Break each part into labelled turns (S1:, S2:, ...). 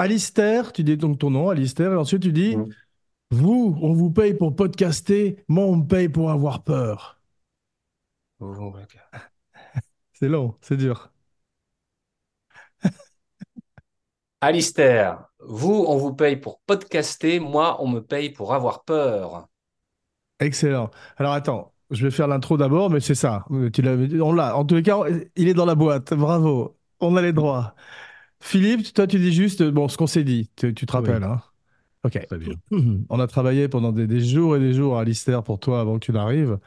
S1: Alistair, tu dis donc ton nom, Alistair, et ensuite tu dis mm. Vous, on vous paye pour podcaster, moi, on me paye pour avoir peur. Oh, c'est long, c'est dur.
S2: Alistair, vous, on vous paye pour podcaster, moi, on me paye pour avoir peur.
S1: Excellent. Alors attends, je vais faire l'intro d'abord, mais c'est ça. on l'a. En tous les cas, il est dans la boîte. Bravo. On a les droits. Philippe, toi, tu dis juste euh, bon, ce qu'on s'est dit. Tu, te rappelles, hein. Ok. On a travaillé pendant des, jours et des jours à Lister pour toi avant que tu n'arrives,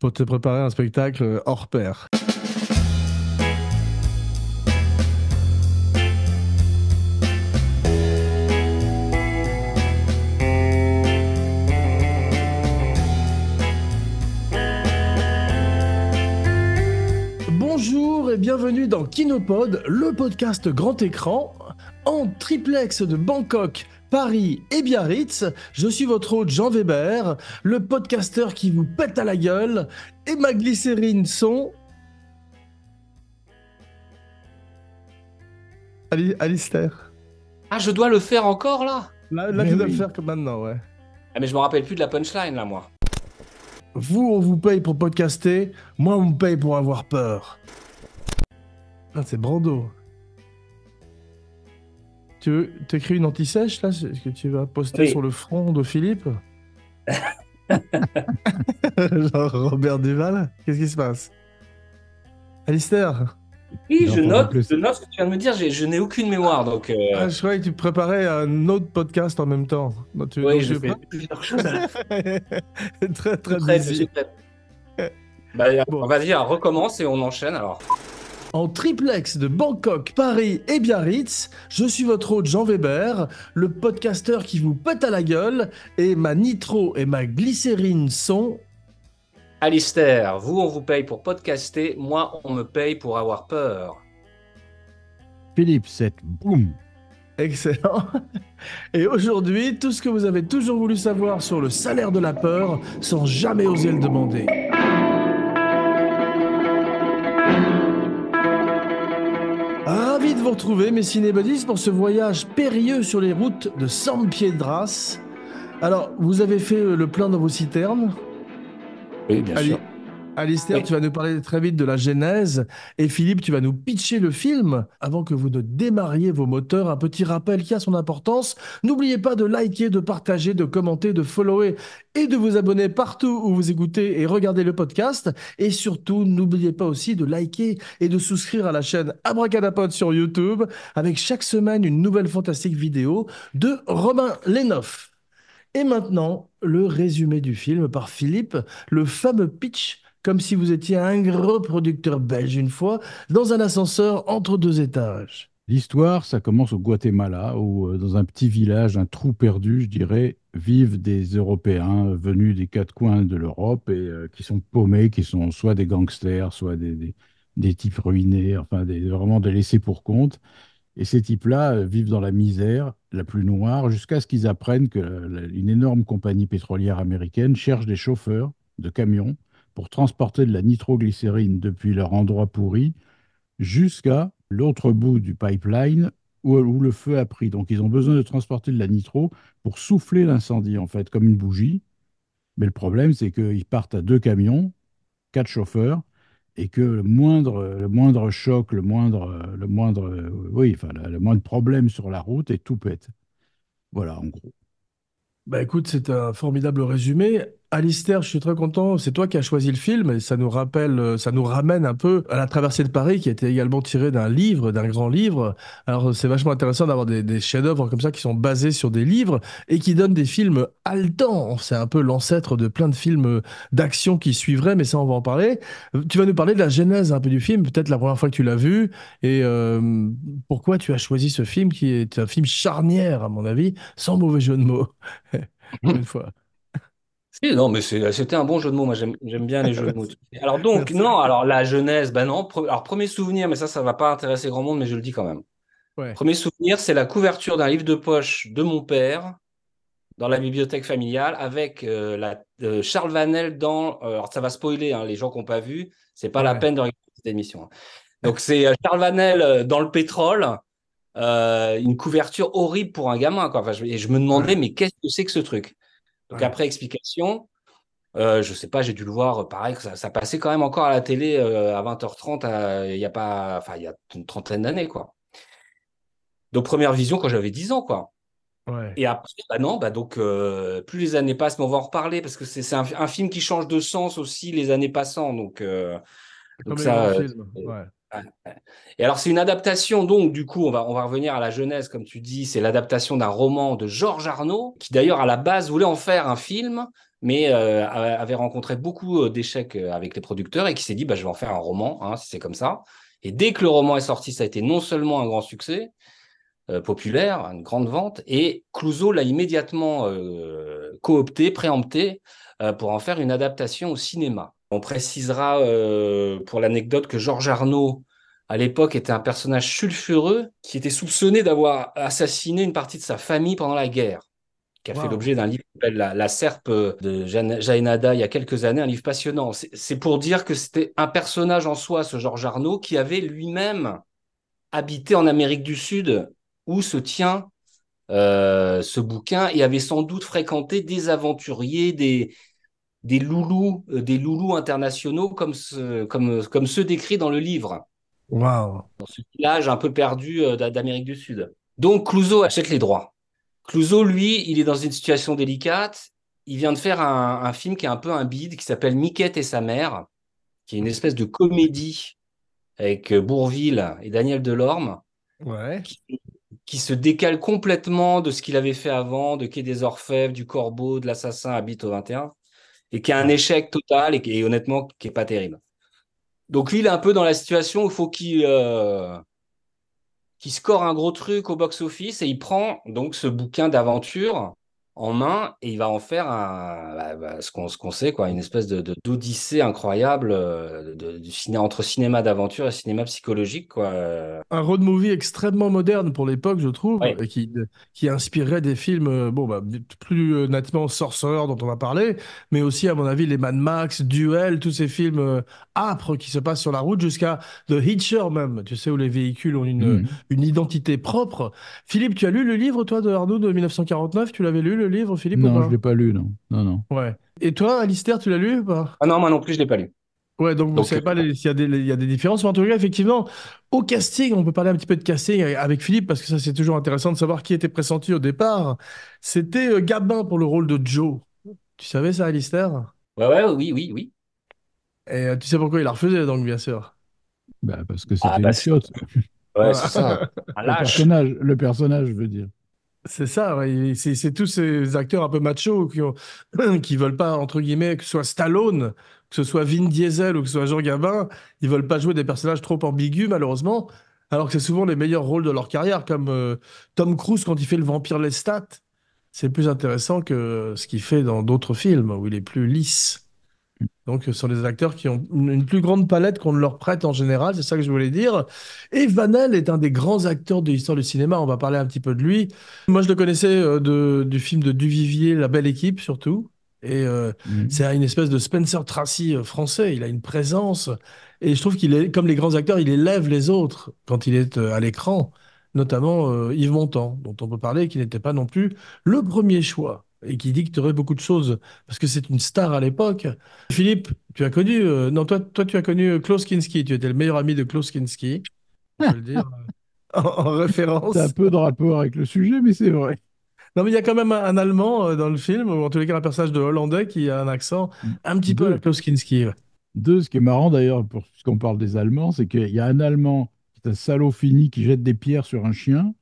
S1: pour te préparer un spectacle hors pair. bienvenue dans Kinopod, le podcast grand écran en triplex de Bangkok, Paris et Biarritz. Je suis votre hôte Jean Weber, le podcasteur qui vous pète à la gueule et ma glycérine sont Alistair.
S2: Ah, je dois le faire encore là Là, dois le faire comme maintenant, ouais. Ah, mais je me rappelle plus de la punchline là, moi.
S1: Vous, on vous paye pour podcaster, moi, on me paye pour avoir peur. Ah, c'est Brando. Tu veux t'écris une anti-sèche là ce que tu vas poster sur le front de Philippe Genre Robert Duval Qu'est-ce qui se passe Alistair Oui, je note,
S2: je note, ce que tu viens de me dire, je n'ai aucune mémoire. donc. Euh... Ah, je
S1: croyais que tu préparais un autre podcast en même temps. Donc, tu, oui, je fais
S2: plusieurs choses. très, très, très, Bah, bon. On va dire, recommence et on enchaîne alors
S1: en triplex de Bangkok, Paris et Biarritz. Je suis votre hôte Jean Weber, le podcasteur qui vous pète à la gueule, et ma nitro et ma glycérine sont...
S2: Alistair, vous on vous paye pour podcaster, moi on me paye pour avoir peur.
S1: Philippe, c'est boum. Excellent. Et aujourd'hui, tout ce que vous avez toujours voulu savoir sur le salaire de la peur sans jamais oser le demander. retrouver, mes cinébodies pour ce voyage périlleux sur les routes de San Piedras. Alors, vous avez fait euh, le plein dans vos citernes Oui, bien sûr. Alistair, tu vas nous parler très vite de la genèse et Philippe, tu vas nous pitcher le film avant que vous ne démarriez vos moteurs. Un petit rappel qui a son importance. N'oubliez pas de liker, de partager, de commenter, de follower et de vous abonner partout où vous écoutez et regardez le podcast. Et surtout, n'oubliez pas aussi de liker et de souscrire à la chaîne Abracadapod sur YouTube avec chaque semaine une nouvelle fantastique vidéo de Romain Lenoff. Et maintenant, le résumé du film par Philippe, le fameux pitch comme si vous étiez un gros producteur belge une fois, dans un ascenseur entre deux étages.
S3: L'histoire, ça commence au Guatemala, où euh, dans un petit village, un trou perdu, je dirais, vivent des Européens venus des quatre coins de l'Europe et euh, qui sont paumés, qui sont soit des gangsters, soit des, des, types ruinés, enfin vraiment des laissés pour compte. Et ces types-là euh, vivent dans la misère la plus noire jusqu'à ce qu'ils apprennent qu'une énorme compagnie pétrolière américaine cherche des chauffeurs de camions pour transporter de la nitroglycérine depuis leur endroit pourri jusqu'à l'autre bout du pipeline où, le feu a pris. Donc ils ont besoin de transporter de la nitro pour souffler l'incendie, en fait, comme une bougie. Mais le problème, c'est qu'ils partent à deux camions, quatre chauffeurs, et que le moindre, le moindre choc, le moindre, le moindre, oui, enfin, le moindre problème sur la route est tout pète. Voilà, en gros.
S1: Bah écoute, c'est un formidable résumé. Alistair, je suis très content. C'est toi qui as choisi le film et ça nous rappelle, euh, ça nous ramène un peu à la traversée de Paris qui a été également tirée d'un livre, d'un grand livre. Alors c'est vachement intéressant d'avoir des, chefs-d'œuvre comme ça qui sont basés sur des livres et qui donnent des films haletants. C'est un peu l'ancêtre de plein de films d'action qui suivraient, mais ça on va en parler. Tu vas nous parler de la genèse un peu du film, peut-être la première fois que tu l'as vu et euh, pourquoi tu as choisi ce film qui est un film charnière à mon avis, sans mauvais jeu de mots. Une fois
S2: non, mais c'était un bon jeu de mots. Moi, j'aime bien les jeux de mots. Alors, donc, non, alors la jeunesse, ben non. alors, premier souvenir, mais ça, ça ne va pas intéresser grand monde, mais je le dis quand même. Premier souvenir, c'est la couverture d'un livre de poche de mon père dans la bibliothèque familiale avec euh, euh, Charles Vanel dans. Euh, alors, ça va spoiler hein, les gens qui n'ont pas vu. C'est pas la peine de regarder cette émission. Hein. Donc, c'est Charles Vanel dans le pétrole. une couverture horrible pour un gamin. Enfin, et je me demandais, mais qu'est-ce que c'est que ce truc donc après explication, je euh, je sais pas, j'ai dû le voir, euh, pareil, ça, passait quand même encore à la télé euh, à 20h30, il y a pas, enfin, il y a une trentaine d'années, quoi. Donc première vision quand j'avais 10 ans, quoi. Et après, bah non, bah donc plus les années passent, mais on va en reparler parce que c'est un, film qui change de sens aussi les années passant, donc. ça, ah, ah. Et alors, c'est une adaptation, donc, du coup, on va, on va revenir à la jeunesse, comme tu dis, c'est l'adaptation d'un roman de Georges Arnaud, qui d'ailleurs, à la base, voulait en faire un film, mais euh, avait rencontré beaucoup euh, d'échecs euh, avec les producteurs et qui s'est dit, bah, je vais en faire un roman, hein, si c'est comme ça. Et dès que le roman est sorti, ça a été non seulement un grand succès, populaire, une grande vente, et Clouseau l'a immédiatement coopté, préempté, pour en faire une adaptation au cinéma. On précisera euh, pour l'anecdote que Georges Arnaud, à l'époque, était un personnage sulfureux qui était soupçonné d'avoir assassiné une partie de sa famille pendant la guerre, qui a fait l'objet d'un livre la, Serpe de Jaénada, il y a quelques années, un livre passionnant. C'est pour dire que c'était un personnage en soi, ce Georges Arnaud, qui avait lui-même habité en Amérique du Sud, où se tient euh, ce bouquin, et avait sans doute fréquenté des aventuriers, des, des loulous, euh, des loulous internationaux comme, ce, comme, comme ceux décrits dans le livre.
S1: Dans ce
S2: village un peu perdu euh, d'Amérique du Sud. Donc Clouseau achète les droits. Clouseau, lui, il est dans une situation délicate. Il vient de faire un, film qui est un peu un bide, qui s'appelle Miquette et sa mère, qui est une espèce de comédie avec euh, Bourville et Daniel Delorme, qui, qui, se décale complètement de ce qu'il avait fait avant, de Quai des Orfèvres, du Corbeau, de l'Assassin, habite au 21 et qui est un échec total et, qui, honnêtement qui est pas terrible. Donc lui, il est un peu dans la situation où il faut euh, qu'il score un gros truc au box-office et il prend donc ce bouquin d'aventure en main et il va en faire bah, bah, ce qu'on sait, quoi, une espèce d'odyssée euh, de, incroyable entre cinéma d'aventure et cinéma psychologique. Quoi. Euh.
S1: Un road movie extrêmement moderne pour l'époque, je trouve, qui, qui inspirait des films euh, bon, bah, plus nettement sorcerer dont on a parlé, mais aussi, à mon avis, les Mad Max, Duel, tous ces films âpres qui se passent sur la route jusqu'à The Hitcher même, tu sais, où les véhicules ont une, mmh. identité propre. Philippe, tu as lu le livre, toi, de Arnaud de 1949, tu l'avais lu le livre, Philippe Non, je l'ai
S3: pas lu, non. non, non.
S1: Ouais. Et toi, Alistair, tu l'as lu ou Ah non, moi non plus, je l'ai pas lu. Ouais, donc vous ne euh, pas s'il y, il y a des différences. en tout cas, effectivement, au casting, on peut parler un petit peu de casting avec Philippe, parce que ça, c'est toujours intéressant de savoir qui était pressenti au départ. C'était euh, Gabin pour le rôle de Joe. Tu savais ça, Alistair Ouais, ouais, oui, oui, oui. Et euh, tu sais pourquoi il a refusé, donc, bien sûr
S3: bah, Parce que ah, c'était Ouais, c'est ça. le, ah, personnage,
S1: le personnage, je veux dire. C'est ça, c'est tous ces acteurs un peu machos qui, ont, veulent pas, entre guillemets, que ce soit Stallone, que ce soit Vin Diesel ou que ce soit Jean Gabin, ils veulent pas jouer des personnages trop ambigus, malheureusement, alors que c'est souvent les meilleurs rôles de leur carrière, comme euh, Tom Cruise quand il fait le vampire Lestat. C'est plus intéressant que ce qu'il fait dans d'autres films où il est plus lisse. Donc, euh, ce sont des acteurs qui ont une plus grande palette qu'on ne leur prête en général, c'est ça que je voulais dire. Et Vanel est un des grands acteurs de l'histoire du cinéma, on va parler un petit peu de lui. Moi, je le connaissais euh, du film de Duvivier, La Belle Équipe surtout. Et euh, mhm. c'est une espèce de Spencer Tracy français, il a une présence. Et je trouve qu'il est, comme les grands acteurs, il élève les autres quand il est à l'écran, notamment Yves Montand, dont on peut parler, qui n'était pas non plus le premier choix et qui dicterait beaucoup de choses parce que c'est une star à l'époque. Philippe, tu as connu, euh, non, toi, toi, tu as connu euh, Klaus Kinski, tu étais le meilleur ami de Klaus Kinski,
S3: Je vais le dire, euh, en, référence. C'est un peu de rapport avec le sujet, mais c'est vrai.
S1: Non, mais il y a quand même un, Allemand dans le film, ou en tous les cas un personnage de Hollandais
S3: qui a un accent mm. un petit peu à Klaus Kinski. Deux, ce qui est marrant d'ailleurs, pour ce qu'on parle des Allemands, c'est qu'il y a un Allemand qui est un salaud fini qui jette des pierres sur un chien.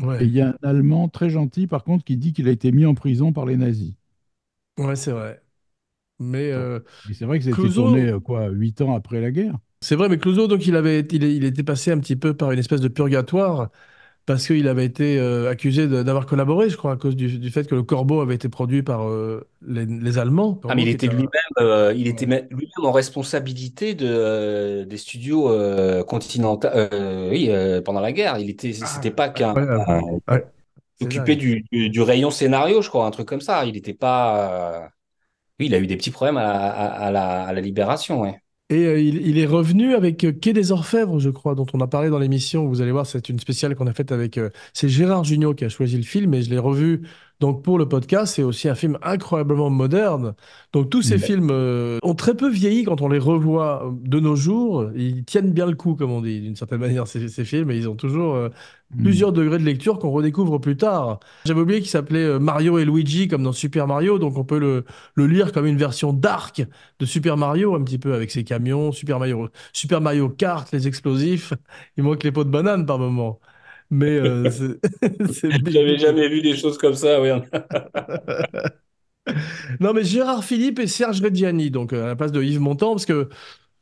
S3: Et il y a un Allemand très gentil, par contre, qui dit qu'il a été mis en prison par les nazis. Ouais, c'est vrai. Mais, euh, c'est vrai que a été tourné euh, quoi, huit ans après la guerre.
S1: C'est vrai, mais Clouseau, donc il avait, il, était passé un petit peu par une espèce de purgatoire parce qu'il avait été euh, accusé d'avoir collaboré, je crois, à cause du, fait que le corbeau avait été produit par euh, les, Allemands.
S2: Ah, mais il était lui-même, euh, il était en responsabilité des studios continentaux. oui, pendant la guerre, il était, ah, c'était pas qu'un. occupé du, rayon scénario, je crois, un truc comme ça. Il pas. Oui, il a eu des petits problèmes à la, libération, ouais.
S1: Et euh, il, est revenu avec euh, Quai des Orfèvres, je crois, dont on a parlé dans l'émission. Vous allez voir, c'est une spéciale qu'on a faite avec. Euh, c'est Gérard Jugnot qui a choisi le film et je l'ai revu donc pour le podcast, c'est aussi un film incroyablement moderne. Donc tous ces mm. films euh, ont très peu vieilli quand on les revoit euh, de nos jours. Ils tiennent bien le coup, comme on dit, d'une certaine manière, ces, films. Et ils ont toujours euh, mm. plusieurs degrés de lecture qu'on redécouvre plus tard. J'avais oublié qu'il s'appelait Mario et Luigi, comme dans Super Mario. Donc on peut le, lire comme une version dark de Super Mario, un petit peu avec ses camions, Super Mario, Super Mario Kart, les explosifs. Il manque les pots de banane par moment. Mais euh,
S2: j'avais jamais vu des choses comme ça,
S1: non, mais Gérard Philippe et Serge Reggiani, donc euh, à la place de Yves Montand, parce que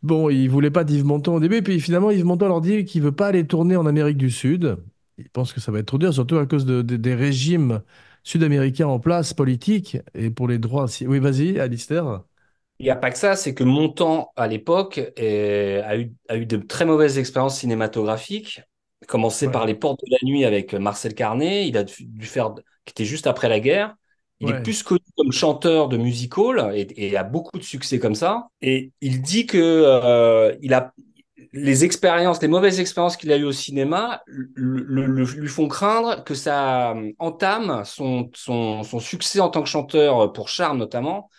S1: bon, il voulaient pas d'Yves Montand au début, et puis finalement Yves Montand leur dit qu'il veut pas aller tourner en Amérique du Sud. Il pense que ça va être trop dur, surtout à cause des régimes sud-américains en place, politiques, et pour les droits. Oui, vas-y, Alistair.
S2: Il n'y a pas que ça, c'est que Montand, à l'époque, a eu de très mauvaises expériences cinématographiques commencé par Les Portes de la Nuit avec euh, Marcel Carnet, il a dû faire, qui était juste après la guerre. Il est plus connu comme chanteur de musicals et, a beaucoup de succès comme ça. Et il dit que euh, il a les expériences, les mauvaises expériences qu'il a eues au cinéma le, lui font craindre que ça euh, entame son, son, succès en tant que chanteur pour Charme notamment.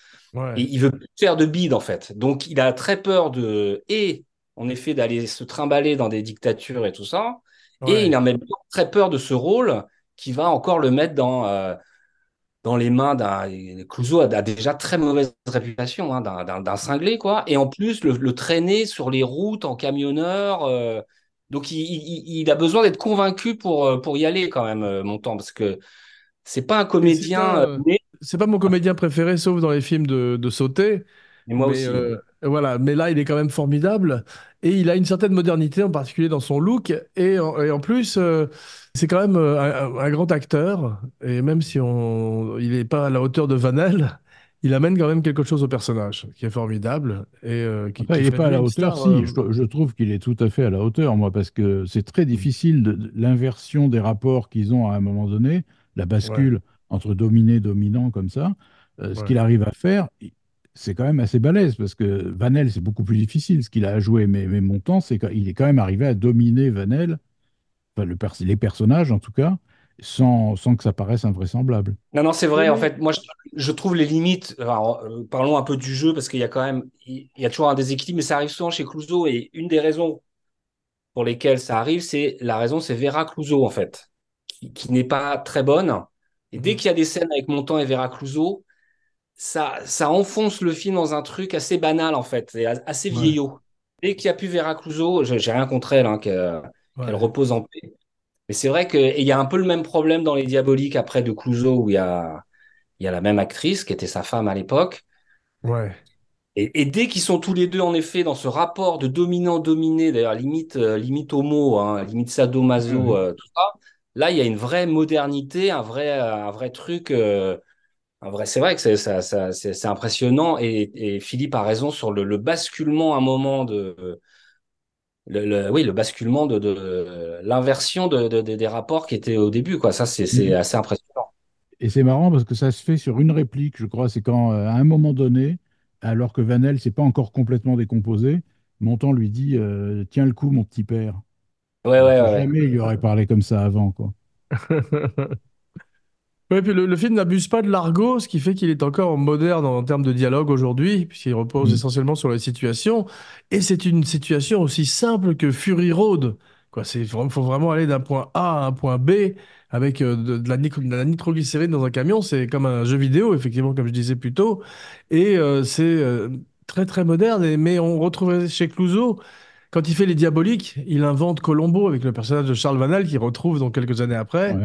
S2: Et il veut plus faire de bide en fait. Donc il a très peur de et en effet d'aller se trimballer dans des dictatures et tout ça, et il a même très peur de ce rôle qui va encore le mettre dans, euh, dans les mains d'un. Clouseau a, déjà très mauvaise réputation hein, d'un cinglé, quoi. Et en plus, le, traîner sur les routes en camionneur. Euh, donc, il, a besoin d'être convaincu pour, euh, pour y aller, quand même, mon temps. parce que c'est pas un comédien.
S1: C'est pas, pas, mon comédien préféré, sauf dans les films de, de Sauté. Et moi aussi. Voilà, mais là, il est quand même formidable. Et il a une certaine modernité, en particulier dans son look. Et en, plus, euh, c'est quand même euh, un, grand acteur. Et même si on, il n'est pas à la hauteur de Vanel, il amène quand même quelque chose au personnage qui est formidable. Et, euh, qui, il n'est pas à la hauteur, si.
S3: Je, trouve qu'il est tout à fait à la hauteur, moi, parce que c'est très difficile l'inversion des rapports qu'ils ont à un moment donné, la bascule entre dominé et dominant, comme ça. Ce qu'il arrive à faire, c'est quand même assez balèze parce que Vanel, c'est beaucoup plus difficile ce qu'il a à jouer. Mais, mais Montan, c'est il est quand même arrivé à dominer Vanel, le les personnages en tout cas, sans, sans, que ça paraisse invraisemblable.
S2: Non, non, c'est vrai. En fait, moi, je, trouve les limites. Alors, euh, parlons un peu du jeu parce qu'il y a quand même, il y a toujours un déséquilibre, mais ça arrive souvent chez Clouseau. Et une des raisons pour lesquelles ça arrive, c'est la raison, c'est Vera Clouseau en fait, qui, qui n'est pas très bonne. Et dès mm. qu'il y a des scènes avec Montan et Vera Clouseau, ça, ça enfonce le film dans un truc assez banal, en fait, et assez vieillot. et Dès qu'il n'y a plus Vera Clouseau, j'ai rien contre elle, hein, que qu'elle repose en paix. Mais c'est vrai qu'il y a un peu le même problème dans Les Diaboliques après de Clouseau, où il y a, y a la même actrice qui était sa femme à l'époque. Ouais. Et, dès qu'ils sont tous les deux, en effet, dans ce rapport de dominant-dominé, d'ailleurs, limite, euh, limite homo, hein, limite sadomaso, mm-hmm. euh, tout ça, là, il y a une vraie modernité, un vrai, un vrai truc. Euh, c'est vrai que c'est, ça, c'est, impressionnant et, Philippe a raison sur le, basculement à un moment de. oui, le basculement de, l'inversion des rapports qui étaient au début. Quoi. Ça, c'est, assez impressionnant.
S3: Et c'est marrant parce que ça se fait sur une réplique, je crois. C'est quand, euh, à un moment donné, alors que Vanel s'est pas encore complètement décomposé, Montan lui dit euh, Tiens le coup, mon petit père. Ouais, ouais, Jamais il lui aurait parlé comme ça avant. quoi.
S1: le, film n'abuse pas de l'argot, ce qui fait qu'il est encore moderne en termes de dialogue aujourd'hui, puisqu'il repose mm. essentiellement sur la situation. Et c'est une situation aussi simple que Fury Road. Quoi, c'est faut vraiment aller d'un point A à un point B avec euh, de, la, nitroglycérine dans un camion. C'est comme un jeu vidéo, effectivement, comme je disais plus tôt. Et euh, c'est euh, très très moderne. mais on retrouve chez Clouseau. Quand il fait les diaboliques, il invente Colombo avec le personnage de Charles Vanel qu'il retrouve dans quelques années après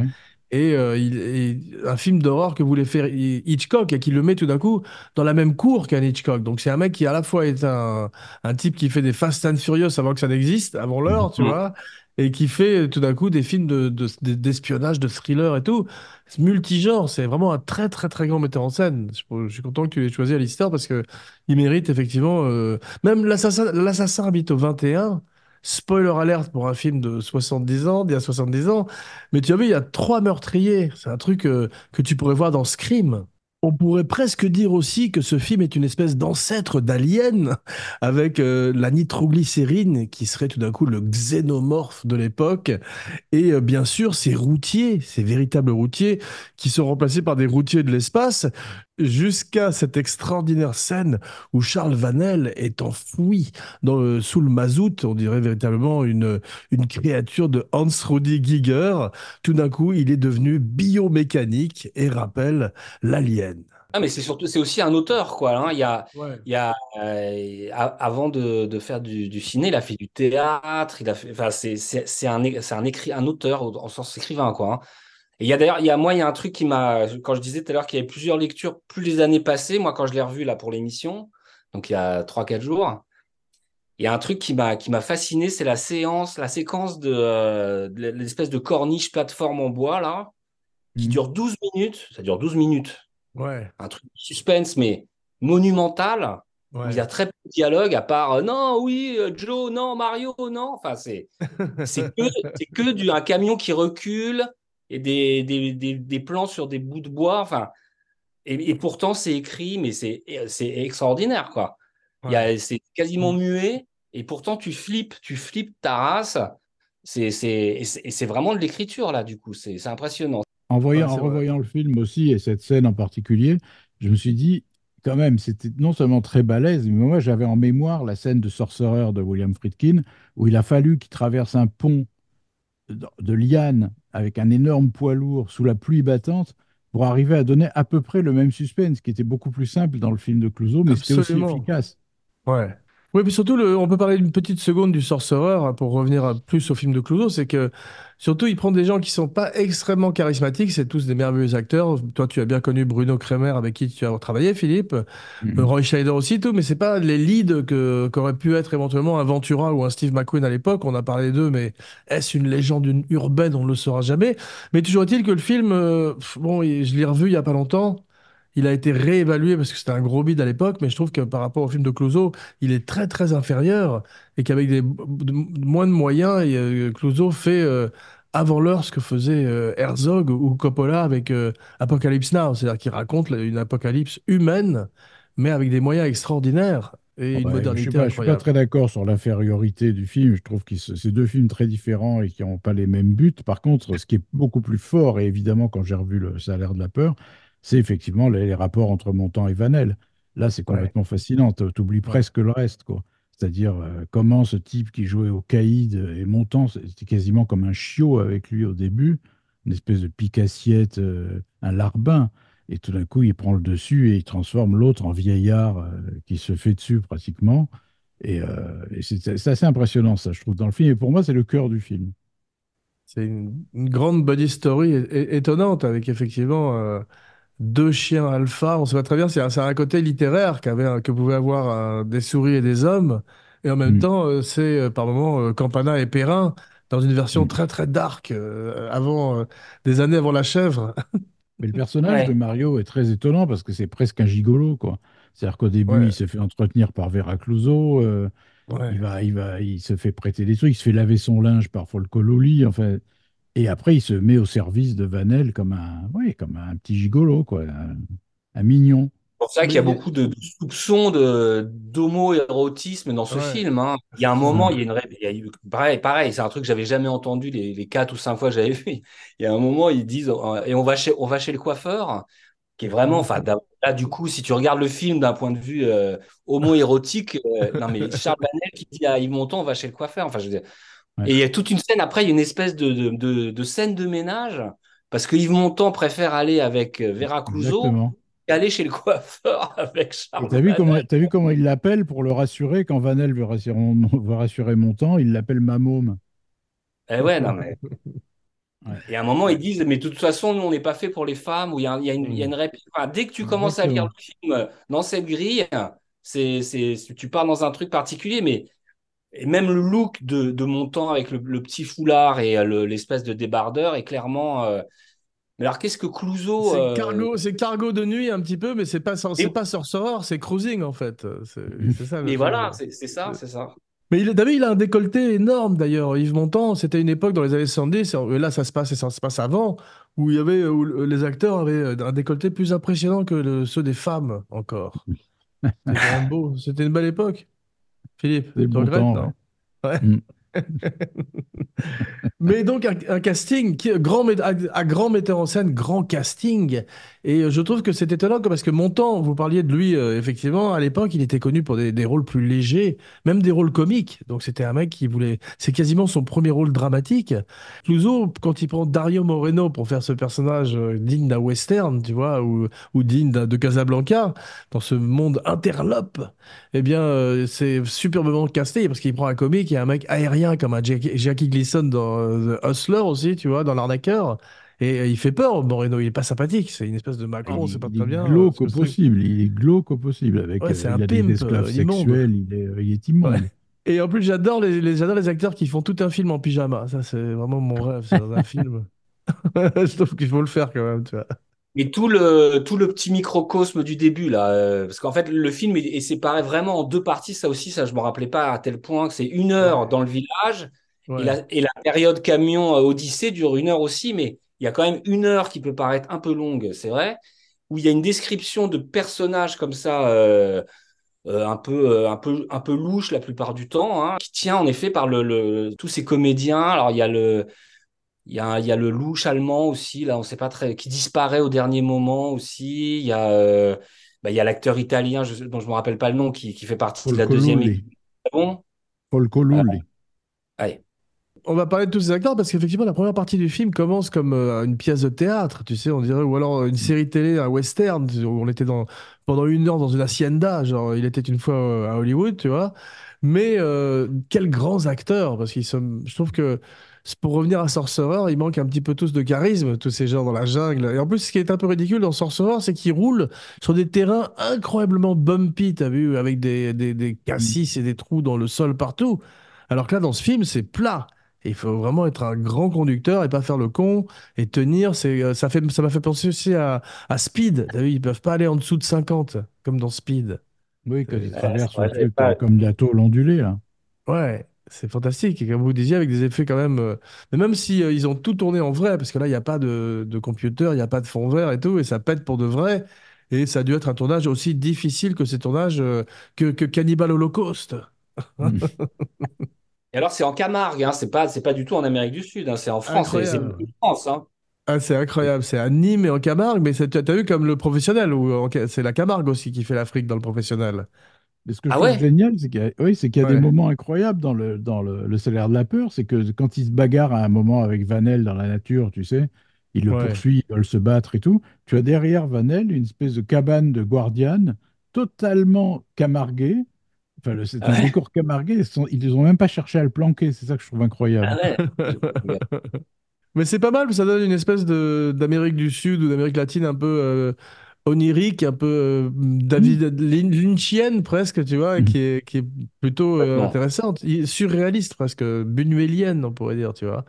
S1: et, euh, il, un film d'horreur que voulait faire Hitchcock et qui le met tout d'un coup dans la même cour qu'un Hitchcock. Donc c'est un mec qui à la fois est un, un type qui fait des Fast and Furious avant que ça n'existe, avant l'heure, tu mm-hmm. vois, et qui fait euh, tout d'un coup des films d'espionnage, de, d'espionnage, de, thriller et tout. C'est Multigenre, c'est vraiment un très très très grand metteur en scène. Je, suis content que tu l'aies choisi à l'histoire parce que il mérite effectivement. Euh, même l'assassin habite au 21 spoiler alert pour un film de 70 ans, d'il y a 70 ans, mais tu as vu, il y a trois meurtriers. C'est un truc euh, que tu pourrais voir dans Scream. On pourrait presque dire aussi que ce film est une espèce d'ancêtre d'Alien avec euh, la nitroglycérine qui serait tout d'un coup le xénomorphe de l'époque. Et euh, bien sûr, ces routiers, ces véritables routiers qui sont remplacés par des routiers de l'espace jusqu'à cette extraordinaire scène où Charles Vanel est enfoui dans sous le mazout, on dirait véritablement une, créature de Hans-Rudi Giger. Tout d'un coup, il est devenu biomécanique et rappelle l'alien.
S2: Ah, mais c'est surtout, c'est aussi un auteur, quoi. Hein. Il y a, euh, avant de, faire du, ciné, il a fait du théâtre, il a fait, enfin, c'est, un, c'est un écrit, un auteur, en sens écrivain, quoi. Hein. Et il y a d'ailleurs, il y a moi, il y a un truc qui m'a, quand je disais tout à l'heure qu'il y avait plusieurs lectures, plus les années passées, moi, quand je l'ai revu là pour l'émission, donc il y a 3-4 jours, il y a un truc qui m'a, qui m'a fasciné, c'est la séance, la séquence de, euh, l'espèce de corniche plateforme en bois là, qui mhm. dure 12 minutes. Ça dure 12 minutes. Ouais. Un truc suspense, mais monumental. Il y a très peu de dialogue à part euh, non, oui, euh, Joe, non, Mario, non. Enfin, c'est, c'est que, c'est que du, un camion qui recule, des, plans sur des bouts de bois. Enfin, et, pourtant, c'est écrit, mais c'est extraordinaire, quoi. C'est quasiment mm. muet, et pourtant, tu flippes, tu flippes ta race. C'est vraiment de l'écriture, là, du coup. C'est impressionnant.
S3: En, voyant, en revoyant le film aussi, et cette scène en particulier, je me suis dit, quand même, c'était non seulement très balèze, mais moi j'avais en mémoire la scène de Sorcerer de William Friedkin, où il a fallu qu'il traverse un pont de Liane avec un énorme poids lourd sous la pluie battante pour arriver à donner à peu près le même suspense, qui était beaucoup plus simple dans le film de Clouseau, mais c'était aussi
S1: efficace. Ouais. Oui, puis surtout, le, on peut parler d'une petite seconde du sorcereur hein, pour revenir plus au film de Clouseau, c'est que surtout, il prend des gens qui sont pas extrêmement charismatiques, c'est tous des merveilleux acteurs. Toi, tu as bien connu Bruno Kremer avec qui tu as travaillé, Philippe, mhm. euh, Roy Scheider aussi, tout, mais c'est pas les leads que qu'aurait pu être éventuellement un Ventura ou un Steve McQueen à l'époque. On a parlé d'eux, mais est-ce une légende urbaine On ne le saura jamais. Mais toujours est-il que le film, euh, bon, je l'ai revu il y a pas longtemps. Il a été réévalué parce que c'était un gros bid à l'époque, mais je trouve que par rapport au film de Clouseau, il est très très inférieur et qu'avec moins de moyens, et, euh, Clouseau fait euh, avant l'heure ce que faisait euh, Herzog ou Coppola avec Apocalypse Now, c'est-à-dire qu'il raconte une apocalypse humaine, mais avec des moyens extraordinaires. Et ah une bah, modernité je ne suis, pas très
S3: d'accord sur l'infériorité du film. Je trouve que c'est deux films très différents et qui n'ont pas les mêmes buts. Par contre, ce qui est beaucoup plus fort, et évidemment, quand j'ai revu le salaire de la peur, c'est effectivement les, rapports entre Montand et Vanel. Là, c'est complètement fascinant. Tu oublies presque le reste. quoi. C'est-à-dire euh, comment ce type qui jouait au caïd et Montand, c'était quasiment comme un chiot avec lui au début, une espèce de pique-assiette, euh, un larbin. Et tout d'un coup, il prend le dessus et il transforme l'autre en vieillard euh, qui se fait dessus pratiquement. Et, c'est assez impressionnant, ça, je trouve, dans le film. Et pour moi, c'est le cœur du film.
S1: C'est une, grande body story étonnante avec effectivement deux chiens alpha. On se voit très bien, c'est un, côté littéraire que pouvaient avoir euh, des souris et des hommes. Et en même mm. temps, euh, c'est euh, par moment Campana et Perrin dans une version mm. très très dark, avant des années avant la chèvre.
S3: Mais le personnage de Mario est très étonnant parce que c'est presque un gigolo, quoi. C'est-à-dire qu'au début, il se fait entretenir par Vera Clouseau. Il, va, il, va, il se fait prêter des trucs, il se fait laver son linge par Folcololi. En fait et après, il se met au service de Vanel comme un, comme un petit gigolo, quoi, un, mignon. C'est pour ça qu'il y a beaucoup
S2: de, soupçons d'homo-érotisme dans ce film. Hein. Il y a un moment, il y a une. pareil, c'est un truc que j'avais jamais entendu les, quatre ou cinq fois que j'avais vu. Il y a un moment, ils disent oh, oh, et on va chez, on va chez le coiffeur, qui est vraiment. Enfin, là, du coup, si tu regardes le film d'un point de vue euh, homoérotique, homo-érotique, euh, non, mais Charles Vanel qui dit à ah, Yves Montand, on va chez le coiffeur. Enfin, je veux et il y a toute une scène, après, il y a une espèce de, de, de, scène de ménage, parce que Yves Montand préfère aller avec euh, Vera Clouseau qu'aller chez le coiffeur avec Charles. T'as vu, comment, as
S3: vu comment il l'appelle pour le rassurer quand Vanel veut rassurer, Montand, il l'appelle Mamôme. Eh ouais, non mais.
S2: Et à un moment, ils disent, mais de toute façon, nous, on n'est pas fait pour les femmes, ou il y, y, y a, une dès que tu commences à lire le film euh, dans cette grille, c'est, tu pars dans un truc particulier, mais et même le look de, de avec le, petit foulard et euh, l'espèce de débardeur est clairement. Euh,
S1: mais alors qu'est-ce que Clouseau C'est euh, cargo, cargo, de nuit un petit peu, mais c'est pas c'est pas sorcerer, c'est cruising en fait. C'est ça. Et voilà, c'est ça, c'est ça. Mais il, il a un décolleté énorme d'ailleurs, Yves Montand. C'était une époque dans les années 70, et là ça se passe, et ça se passe avant, où, il y avait, où les acteurs avaient un décolleté plus impressionnant que ceux des femmes encore. beau, c'était une belle époque. Philippe, tu regrettes, non
S3: mm.
S1: Mais donc, un, casting, qui, grand, à, grand metteur en scène, grand casting. Et je trouve que c'est étonnant parce que Montan, vous parliez de lui, euh, effectivement, à l'époque, il était connu pour des, rôles plus légers, même des rôles comiques. Donc, c'était un mec qui voulait. C'est quasiment son premier rôle dramatique. Clouseau, quand il prend Dario Moreno pour faire ce personnage euh, digne d'un western, tu vois, ou, ou digne de Casablanca, dans ce monde interlope, eh bien, euh, c'est superbement casté parce qu'il prend un comique et un mec aérien comme un Jackie Gleason dans euh, Hustler aussi, tu vois, dans l'arnaqueur. Et euh, il fait peur, Moreno. Il est pas sympathique. C'est une espèce de Macron, c'est pas
S3: très bien. Il est glauque au possible. Euh, il est glauque possible. Avec, un il a des esclaves sexuels. Il est, il
S1: Et en plus, j'adore les, j'adore les acteurs qui font tout un film en pyjama. Ça, c'est vraiment mon rêve. C'est dans un film. sauf qu'il faut le faire quand même, tu vois.
S2: Mais tout le, tout le petit microcosme du début, là, euh, parce qu'en fait, le film est, séparé vraiment en deux parties. Ça aussi, ça, je ne me rappelais pas à tel point que c'est une heure dans le village. Et, la, période camion euh, Odyssée dure une heure aussi, mais il y a quand même une heure qui peut paraître un peu longue, c'est vrai, où il y a une description de personnages comme ça, euh, un, peu, un, peu, un peu louche la plupart du temps, hein, qui tient en effet par le, tous ces comédiens. Alors, il y a le il y, a, y a, le louche allemand aussi, là, on sait pas très, qui disparaît au dernier moment aussi. Il y a, euh, bah, il y a l'acteur italien dont je ne me rappelle pas le nom qui, fait partie de la deuxième équipe. Ah bon Paul allez.
S1: On va parler de tous ces acteurs parce qu'effectivement, la première partie du film commence comme euh, une pièce de théâtre, tu sais, on dirait, ou alors euh, une mm. série télé, un western, où on était dans, pendant une heure dans une hacienda, genre il était une fois à Hollywood, tu vois. Mais quels grands acteurs, parce qu'ils sont, je trouve que pour revenir à Sorcerer, ils manquent un petit peu tous de charisme, tous ces gens dans la jungle. Et en plus, ce qui est un peu ridicule dans Sorcerer, c'est qu'ils roulent sur des terrains incroyablement bumpy, t'as vu, avec des, cassis et des trous dans le sol partout. Alors que là, dans ce film, c'est plat. Il faut vraiment être un grand conducteur et pas faire le con et tenir. C'est, euh, ça, fait, ça m'a fait penser aussi à, Speed. T'as vu, ils peuvent pas aller en dessous de 50, comme dans Speed.
S3: Oui, quand ils traversent comme gâteau l'ondulé, là.
S1: Ouais. C'est fantastique. Et comme vous disiez, avec des effets quand même. Euh, mais même si euh, ils ont tout tourné en vrai, parce que là, il n'y a pas de, de computer, il n'y a pas de fond vert et tout, et ça pète pour de vrai. Et ça a dû être un tournage aussi difficile que ces tournages euh, que, Cannibal Holocaust. Hmm.
S2: Et alors, c'est en Camargue, hein, c'est pas, pas du tout en Amérique du Sud, hein. c'est en France, c'est hein. ah,
S1: Incroyable. c'est incroyable. à Nîmes et en Camargue, mais c'est- tu as vu comme le professionnel, ou c'est la Camargue aussi qui fait l'Afrique dans le professionnel. Mais ce que je ah trouve
S3: génial, c'est qu'il y a, des moments incroyables dans le, salaire de la peur. C'est que quand ils se bagarrent à un moment avec Vanel dans la nature, tu sais, il le poursuivent, ils veulent se battre et tout. Tu as derrière Vanel une espèce de cabane de guardianes totalement camarguée. Enfin, c'est un décor camargué. Ils n'ont ont même pas cherché à le planquer. C'est ça que je trouve incroyable. Ah
S1: Mais c'est pas mal, ça donne une espèce d'Amérique du Sud ou d'Amérique latine un peu euh, onirique, un peu euh, David mm. Lynchienne presque, tu vois, mm. qui, est, qui est plutôt euh, intéressante, surréaliste presque, bunuelienne, on pourrait dire, tu vois.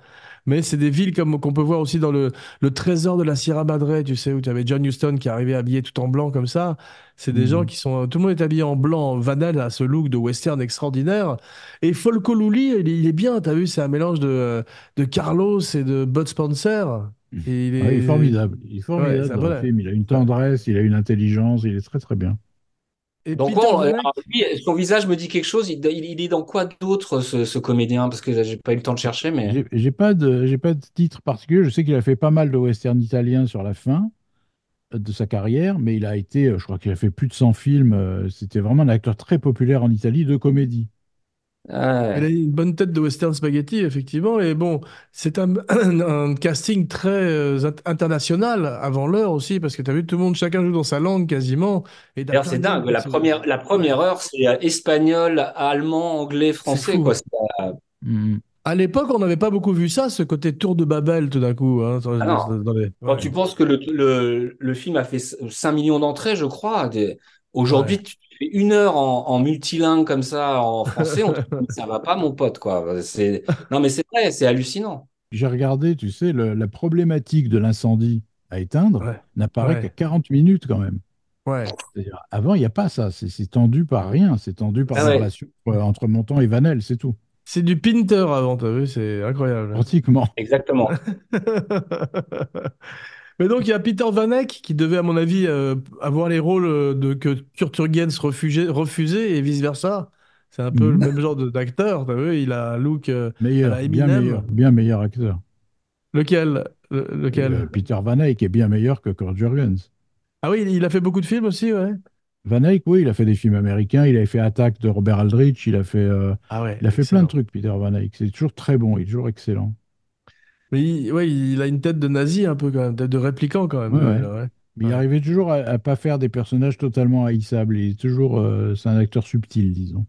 S1: Mais c'est des villes comme qu'on peut voir aussi dans le, le trésor de la Sierra Madre, tu sais, où tu avais John Huston qui arrivait habillé tout en blanc comme ça. C'est des mm. gens qui sont. Tout le monde est habillé en blanc. Vanel a ce look de western extraordinaire. Et Folco il, est bien, tu as vu, c'est un mélange de, euh, de Carlos et de Bud Spencer. Mm. il, ah, est... formidable. Il
S3: Il a une tendresse, il a une intelligence, il est très très bien.
S2: Et Donc son visage me dit quelque chose. Il, est dans quoi d'autre ce, comédien Parce que j'ai pas eu le temps de chercher, mais
S3: j'ai pas de j'ai pas de titre particulier. Je sais qu'il a fait pas mal de westerns italiens sur la fin euh, de sa carrière, mais il a été, euh, je crois qu'il a fait plus de 100 films. Euh, c'était vraiment un acteur très populaire en Italie de comédie.
S1: Elle a une bonne tête de western spaghetti, effectivement. Et bon, c'est un, casting très euh, international avant l'heure aussi, parce que tu as vu tout le monde, chacun joue dans sa langue quasiment. Et c'est dingue. La
S2: première, la première heure, c'est euh, espagnol, allemand, anglais, français. Euh,
S1: mmh. À l'époque, on n'avait pas beaucoup vu ça, ce côté tour de Babel tout d'un coup. Hein, ah Quand
S2: tu penses que le, film a fait 5 millions d'entrées, je crois, aujourd'hui, tu, une heure en, multilingue comme ça, en français, ça va pas, mon pote, quoi. C'est... Non, mais c'est vrai, c'est hallucinant.
S3: J'ai regardé, tu sais, la problématique de l'incendie à éteindre n'apparaît qu'à 40 minutes quand même. Ouais. Avant, il n'y a pas ça. C'est, tendu par rien. C'est tendu par la ah relation euh, entre Montant et Vanel, c'est tout.
S1: C'est du Pinter avant, t'as vu, c'est incroyable.
S3: Pratiquement. Exactement.
S1: Mais donc, il y a Peter Van Eyck qui devait, à mon avis, euh, avoir les rôles euh, de, que Kurt Jurgens refusait, et vice-versa. C'est un peu le mm. même genre d'acteur, Il a un look euh,
S3: Bien meilleur, bien meilleur acteur. Lequel Lequel Peter Van Eyck est bien meilleur que Kurt Jurgens. Ah oui, il a fait beaucoup de films aussi, ouais. Van Eyck, oui, il a fait des films américains, il avait fait Attaque de Robert Aldrich, il a fait, ah il a fait plein de trucs, Peter Van Eyck. C'est toujours très bon, il est toujours excellent.
S1: Mais il, il a une tête de nazi un peu quand même, tête de répliquant quand même.
S3: mais il arrivait toujours à, pas faire des personnages totalement haïssables. Il est toujours, euh, c'est un acteur subtil, disons.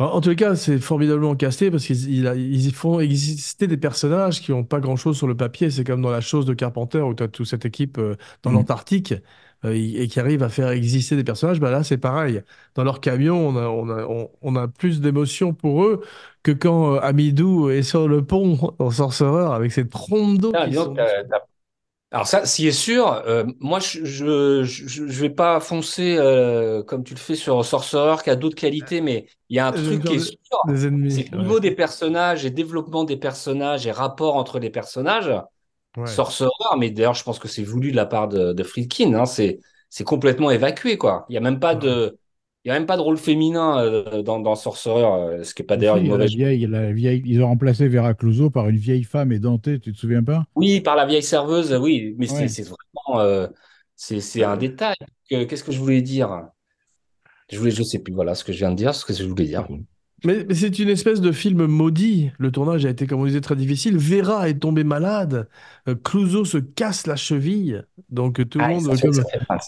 S1: En, tous les cas, c'est formidablement casté parce qu'ils ils font exister des personnages qui n'ont pas grand-chose sur le papier. C'est comme dans la chose de Carpenter où tu as toute cette équipe euh, dans mm. l'Antarctique euh, et qui arrivent à faire exister des personnages, bah là c'est pareil. Dans leur camion, on a, plus d'émotion pour eux que quand euh, Amidou est sur le pont en sorcereur avec ses trompes d'eau. Ah,
S2: alors ça, si est sûr, euh, moi je, je, vais pas foncer comme tu le fais sur sorcereur qui a d'autres qualités, mais il y a un truc qui est sûr,
S1: c'est niveau
S2: des personnages et développement des personnages et rapport entre les personnages. Sorcereur, mais d'ailleurs, je pense que c'est voulu de la part de, de Friedkin. Hein. c'est, c'est complètement évacué, quoi. Il n'y a même pas de. Il y a même pas de rôle féminin euh, dans, dans euh, ce qui n'est pas d'ailleurs une
S3: Ils ont remplacé Vera Clouseau par une vieille femme édentée, tu te souviens pas
S2: Oui, par la vieille serveuse, oui, mais c'est vraiment... Euh, c'est un détail. Qu'est-ce que je voulais dire je voulais, je sais plus, voilà ce que je viens de dire, ce que je voulais dire.
S1: Mais, c'est une espèce de film maudit. Le tournage a été, comme on disait, très difficile. Vera est tombée malade. Euh, Clouseau se casse la cheville. Donc tout le ah, monde.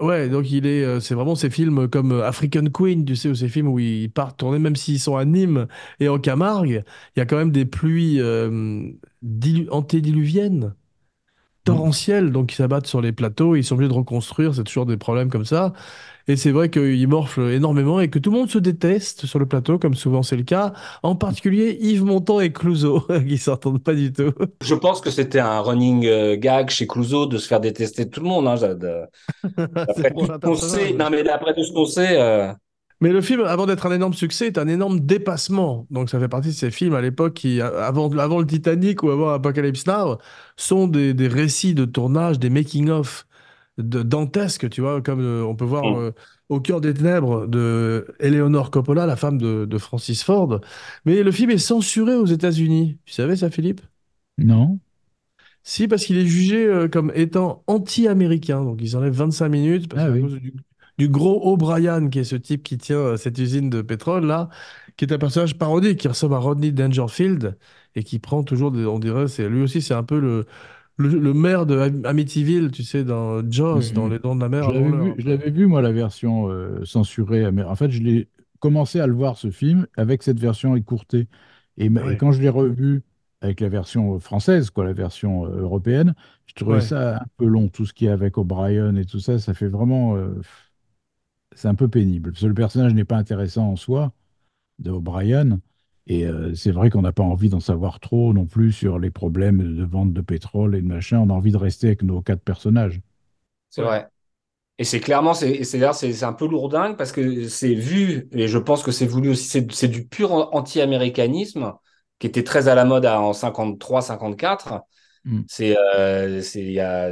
S1: ouais, donc il est, euh, c'est vraiment ces films comme euh, African Queen, tu sais, ou ces films où ils partent tourner, même s'ils sont à Nîmes et en Camargue, il y a quand même des pluies antédiluviennes torrentielles, donc ils s'abattent sur les plateaux, ils sont obligés de reconstruire, c'est toujours des problèmes comme ça. Et c'est vrai qu'ils morflent énormément et que tout le monde se déteste sur le plateau, comme souvent c'est le cas. En particulier Yves Montand et Clouseau, qui s'entendent pas du tout.
S2: Je pense que c'était un running euh, gag chez Clouseau de se faire détester tout le monde. Hein, après, hein. tout ce qu'on sait, non, mais après tout ce qu'on sait,
S1: mais le film, avant d'être un énorme succès, est un énorme dépassement. Donc ça fait partie de ces films à l'époque qui, avant, le Titanic ou avant Apocalypse Now, sont des, récits de tournage, des making-of de, dantesques, tu vois, comme euh, on peut voir mm. euh, Au cœur des ténèbres de Eleanor Coppola, la femme de, Francis Ford. Mais le film est censuré aux États-Unis. Tu savais ça, Philippe Non. Si, parce qu'il est jugé euh, comme étant anti-américain. Donc, ils enlèvent 25 minutes parce ah à cause du, du gros O'Brien, qui est ce type qui tient euh, cette usine de pétrole là, qui est un personnage parodique, qui ressemble à Rodney Dangerfield et qui prend toujours, des, on dirait, lui aussi, c'est un peu le, le, maire de Amityville, tu sais, dans Jaws, mm, dans mm. Les Dents de la Mer.
S3: Je l'avais vu, moi, la version euh, censurée. Mais en fait, je l'ai commencé à le voir, ce film, avec cette version écourtée. Et, quand je l'ai revu avec la version euh, française, quoi, la version européenne, je trouvais ça un peu long. Tout ce qui est avec O'Brien et tout ça, ça fait vraiment c'est un peu pénible. Parce que le personnage n'est pas intéressant en soi, de O'Brien. Et euh, c'est vrai qu'on n'a pas envie d'en savoir trop non plus sur les problèmes de vente de pétrole et de machin. On a envie de rester avec nos quatre personnages.
S2: C'est vrai. Et c'est clairement, c'est un peu lourdingue parce que c'est vu, et je pense que c'est voulu aussi, c'est du pur anti-américanisme qui était très à la mode en 53-54. Mm. C'est euh,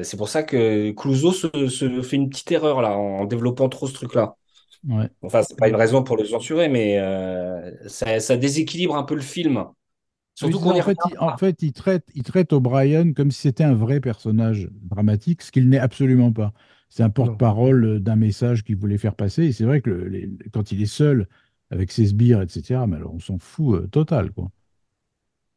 S2: c'est pour ça que Clouseau se, fait une petite erreur là en développant trop ce truc-là. Enfin, c'est pas une raison pour le censurer, mais euh, ça, déséquilibre un peu le film.
S3: en, fait, il, traite, il traite O'Brien comme si c'était un vrai personnage dramatique, ce qu'il n'est absolument pas. C'est un porte-parole d'un message qu'il voulait faire passer. Et c'est vrai que quand il est seul avec ses sbires, etc., mais on s'en fout euh, total. Quoi.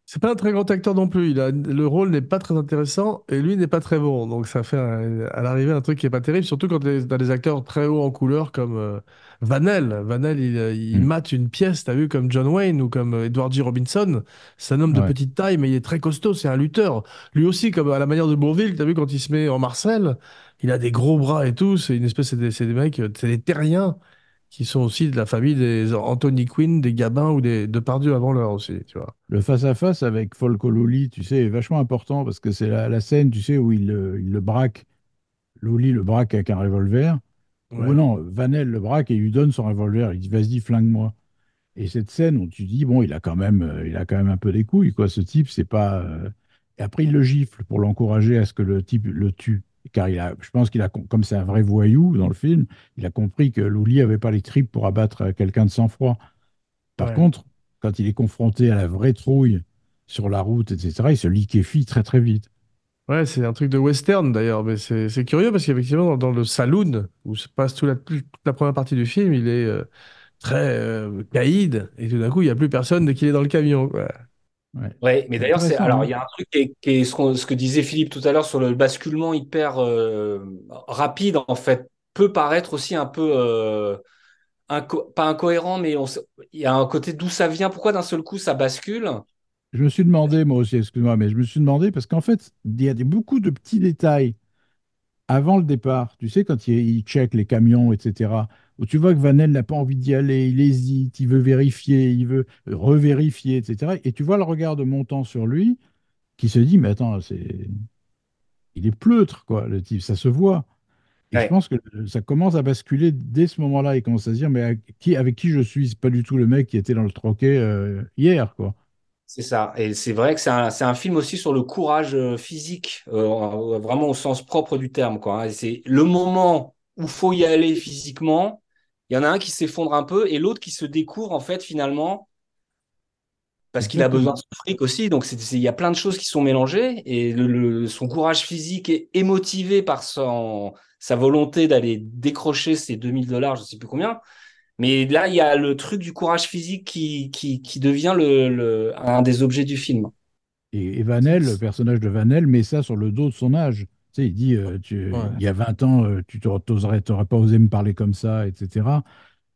S1: C'est pas un très grand acteur non plus. Il le rôle n'est pas très intéressant et lui n'est pas très bon. Donc ça fait à l'arrivée un truc qui est pas terrible, surtout quand t'es- as des acteurs très hauts en couleur comme Vanel. Euh, Vanel, il, euh, mm. mate une pièce, t'as vu, comme John Wayne ou comme euh, Edward G. Robinson. C'est un homme de petite taille, mais il est très costaud, c'est un lutteur. Lui aussi, comme à la manière de tu t'as vu, quand il se met en Marcel, il a des gros bras et tout. C'est une espèce, de des, des mecs, c'est des terriens qui sont aussi de la famille des Anthony Quinn, des Gabins ou des Depardieu avant l'heure aussi,
S3: tu vois. Le face-à-face avec Folco Loli, tu sais, est vachement important parce que c'est la, scène, tu sais, où il, euh, le braque, Loli le braque avec un revolver. non, Vanel le braque et lui donne son revolver. Il dit, vas-y, flingue-moi. Et cette scène où tu dis, bon, il a quand même, euh, il a quand même un peu des couilles, quoi, ce type, c'est pas... Euh, et après, il le gifle pour l'encourager à ce que le type le tue car il a, je pense qu'il a, comme c'est un vrai voyou dans le film, il a compris que Louli n'avait pas les tripes pour abattre euh, quelqu'un de sang-froid. Par contre, quand il est confronté à la vraie trouille sur la route, etc., il se liquéfie très très vite.
S1: Ouais, c'est un truc de western d'ailleurs, mais c'est curieux parce qu'effectivement, dans, le saloon où se passe toute la, la première partie du film, il est euh, très euh, caïd et tout d'un coup, il n'y a plus personne dès qu'il est dans le camion. Ouais. mais d'ailleurs, c'est alors hein. il y
S2: a un truc qui est, ce, que disait Philippe tout à l'heure sur le basculement hyper euh, rapide, en fait, peut paraître aussi un peu euh, pas incohérent, mais il y a un côté d'où ça vient, pourquoi d'un seul coup ça bascule.
S3: Je me suis demandé, moi aussi, excuse-moi, mais je me suis demandé parce qu'en fait, il y a des, beaucoup de petits détails avant le départ. Tu sais, quand ils il checkent les camions, etc où tu vois que Vanel n'a pas envie d'y aller, il hésite, il veut vérifier, il veut revérifier, etc. Et tu vois le regard de Montant sur lui qui se dit, mais attends, c'est... il est pleutre, quoi, le type, ça se voit. je pense que ça commence à basculer dès ce moment-là. Il commence à se dire, mais qui, avec qui je suis C'est pas du tout le mec qui était dans le troquet euh, hier, quoi.
S2: C'est ça. Et c'est vrai que c'est un, film aussi sur le courage euh, physique, euh, vraiment au sens propre du terme. Quoi. Hein. C'est le moment où faut y aller physiquement il y en a un qui s'effondre un peu et l'autre qui se découvre, en fait, finalement, parce qu'il a besoin de son fric aussi. Donc, il y a plein de choses qui sont mélangées. Et son courage physique est, émotivé motivé par son, sa volonté d'aller décrocher ses 2000 dollars, je ne sais plus combien. Mais là, il y a le truc du courage physique qui, qui, devient le, un des objets du film.
S3: et Vanel, le personnage de Vanel, met ça sur le dos de son âge il dit, euh, il y a 20 ans, euh, tu n'aurais pas osé me parler comme ça, etc.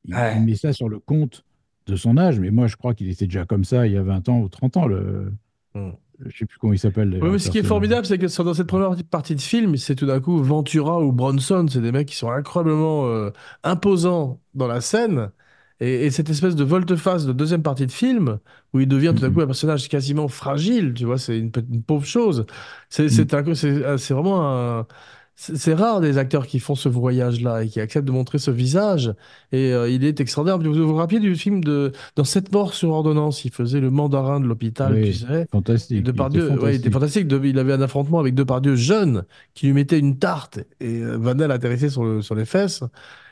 S3: Il, met ça sur le compte de son âge, mais moi, je crois qu'il était déjà comme ça il y a 20 ans ou 30 ans. Le... ne hmm. Je sais plus comment il s'appelle. ce qui est
S1: formidable, c'est que dans cette première partie de film, c'est tout d'un coup Ventura ou Bronson, c'est des mecs qui sont incroyablement euh, imposants dans la scène, et, cette espèce de volte-face de deuxième partie de film, où il devient tout à mm-hmm. coup un personnage quasiment fragile, tu vois, c'est une, pauvre chose. C'est mm. ah, vraiment un. C'est rare des acteurs qui font ce voyage-là et qui acceptent de montrer ce visage. Et euh, il est extraordinaire. Vous vous rappelez du film de Dans cette mort sur ordonnance, il faisait le mandarin de l'hôpital, tu
S3: sais. Fantastique. De il fantastique. Ouais, il, était
S1: fantastique il avait un affrontement avec Depardieu jeune qui lui mettait une tarte et euh, Vanel atterrissait sur, sur les fesses.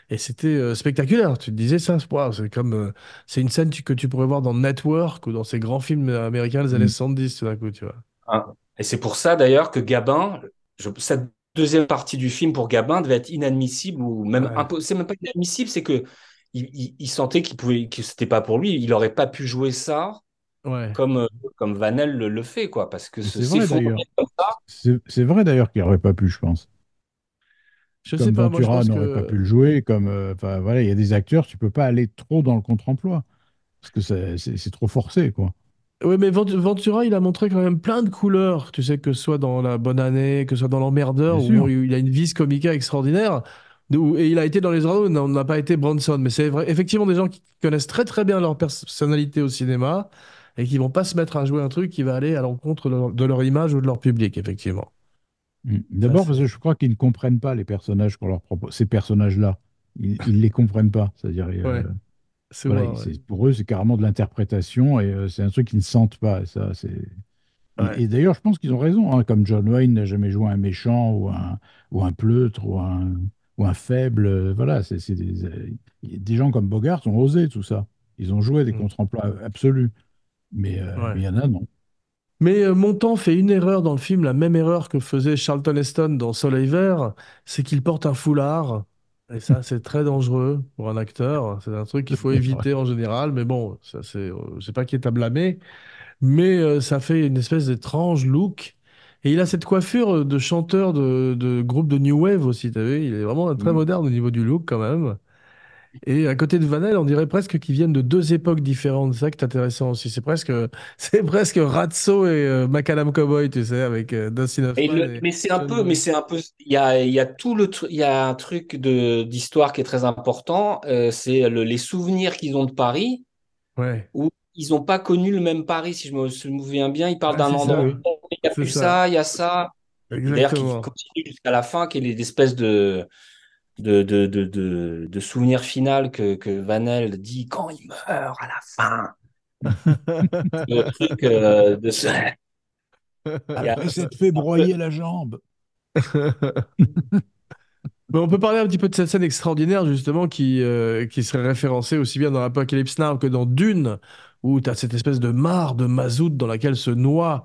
S1: Et c'était euh, spectaculaire. Tu te disais ça, c'est comme euh, c'est une scène que tu pourrais voir dans Network ou dans ces grands films américains des mm. années 70 tout d'un coup, tu vois.
S2: Ah, et c'est pour ça d'ailleurs que Gabin, je, cette deuxième partie du film pour Gabin devait être inadmissible ou même C'est même pas inadmissible, c'est que il, sentait qu'il pouvait que c'était pas pour lui. Il aurait pas pu jouer ça. Comme, euh, comme Vanel le, fait, quoi, parce que c'est
S3: vrai d'ailleurs qu'il n'aurait pas pu, je pense. Je comme sais pas, Ventura n'aurait pas pu le jouer, comme euh, enfin voilà, il y a des acteurs, tu peux pas aller trop dans le contre-emploi parce que c'est trop forcé, quoi.
S1: Oui, mais Ventura, il a montré quand même plein de couleurs, tu sais, que ce soit dans la bonne année, que ce soit dans l'emmerdeur, où il a une vis comique extraordinaire. Et il a été dans les Arnaud, on n'a pas été Bronson. Mais c'est vrai, effectivement des gens qui connaissent très très bien leur personnalité au cinéma et qui vont pas se mettre à jouer un truc qui va aller à l'encontre de leur image ou de leur public, effectivement.
S3: Mm. D'abord parce que je crois qu'ils ne comprennent pas les personnages qu'on leur propose, ces personnages-là. Ils ne les comprennent pas. C'est-à-dire, euh, pour eux, c'est carrément de l'interprétation et euh, c'est un truc qu'ils ne sentent pas. Ça, c'est... Et, d'ailleurs, je pense qu'ils ont raison. Hein, comme John Wayne n'a jamais joué un méchant ou un, ou un pleutre ou un, ou un faible. Euh, voilà, c'est, des, des, gens comme Bogart ont osé tout ça. Ils ont joué des mm. contre-emplois absolus. Mais il y en a, non.
S1: Mais euh, Montand fait une erreur dans le film, la même erreur que faisait Charlton Heston dans Soleil Vert, c'est qu'il porte un foulard. Et ça, c'est très dangereux pour un acteur. C'est un truc qu'il faut éviter en général. Mais bon, ça, c'est, euh, sais pas qui est à blâmer. Mais euh, ça fait une espèce d'étrange look. Et il a cette coiffure euh, de chanteur de, groupe de New Wave aussi, Il est vraiment très mm. moderne au niveau du look quand même. Et à côté de Vanel, on dirait presque qu'ils viennent de deux époques différentes. C'est ça qui est intéressant aussi. C'est presque, c'est presque Ratso et euh, macalam Cowboy, tu sais, avec euh, Dustin Hoffman.
S2: mais c'est un peu, mais c'est un peu, il y a, y a, tout le, il y a un truc de d'histoire qui est très important. Euh, c'est les souvenirs qu'ils ont de Paris. Ouais. Où ils n'ont pas connu le même Paris, si je me souviens bien. Ils parlent ah, d'un endroit. Il y a plus ça, il y a ça. D'ailleurs, qui continue jusqu'à la fin, qui est l'espèce de de, de, souvenir final que, que Vanel dit quand il meurt à la fin. le truc euh, de
S3: Après, ça fait broyer la jambe.
S1: Mais on peut parler un petit peu de cette scène extraordinaire, justement, qui, euh, qui serait référencée aussi bien dans Apocalypse Now que dans Dune, où tu as cette espèce de mare de mazout dans laquelle se noient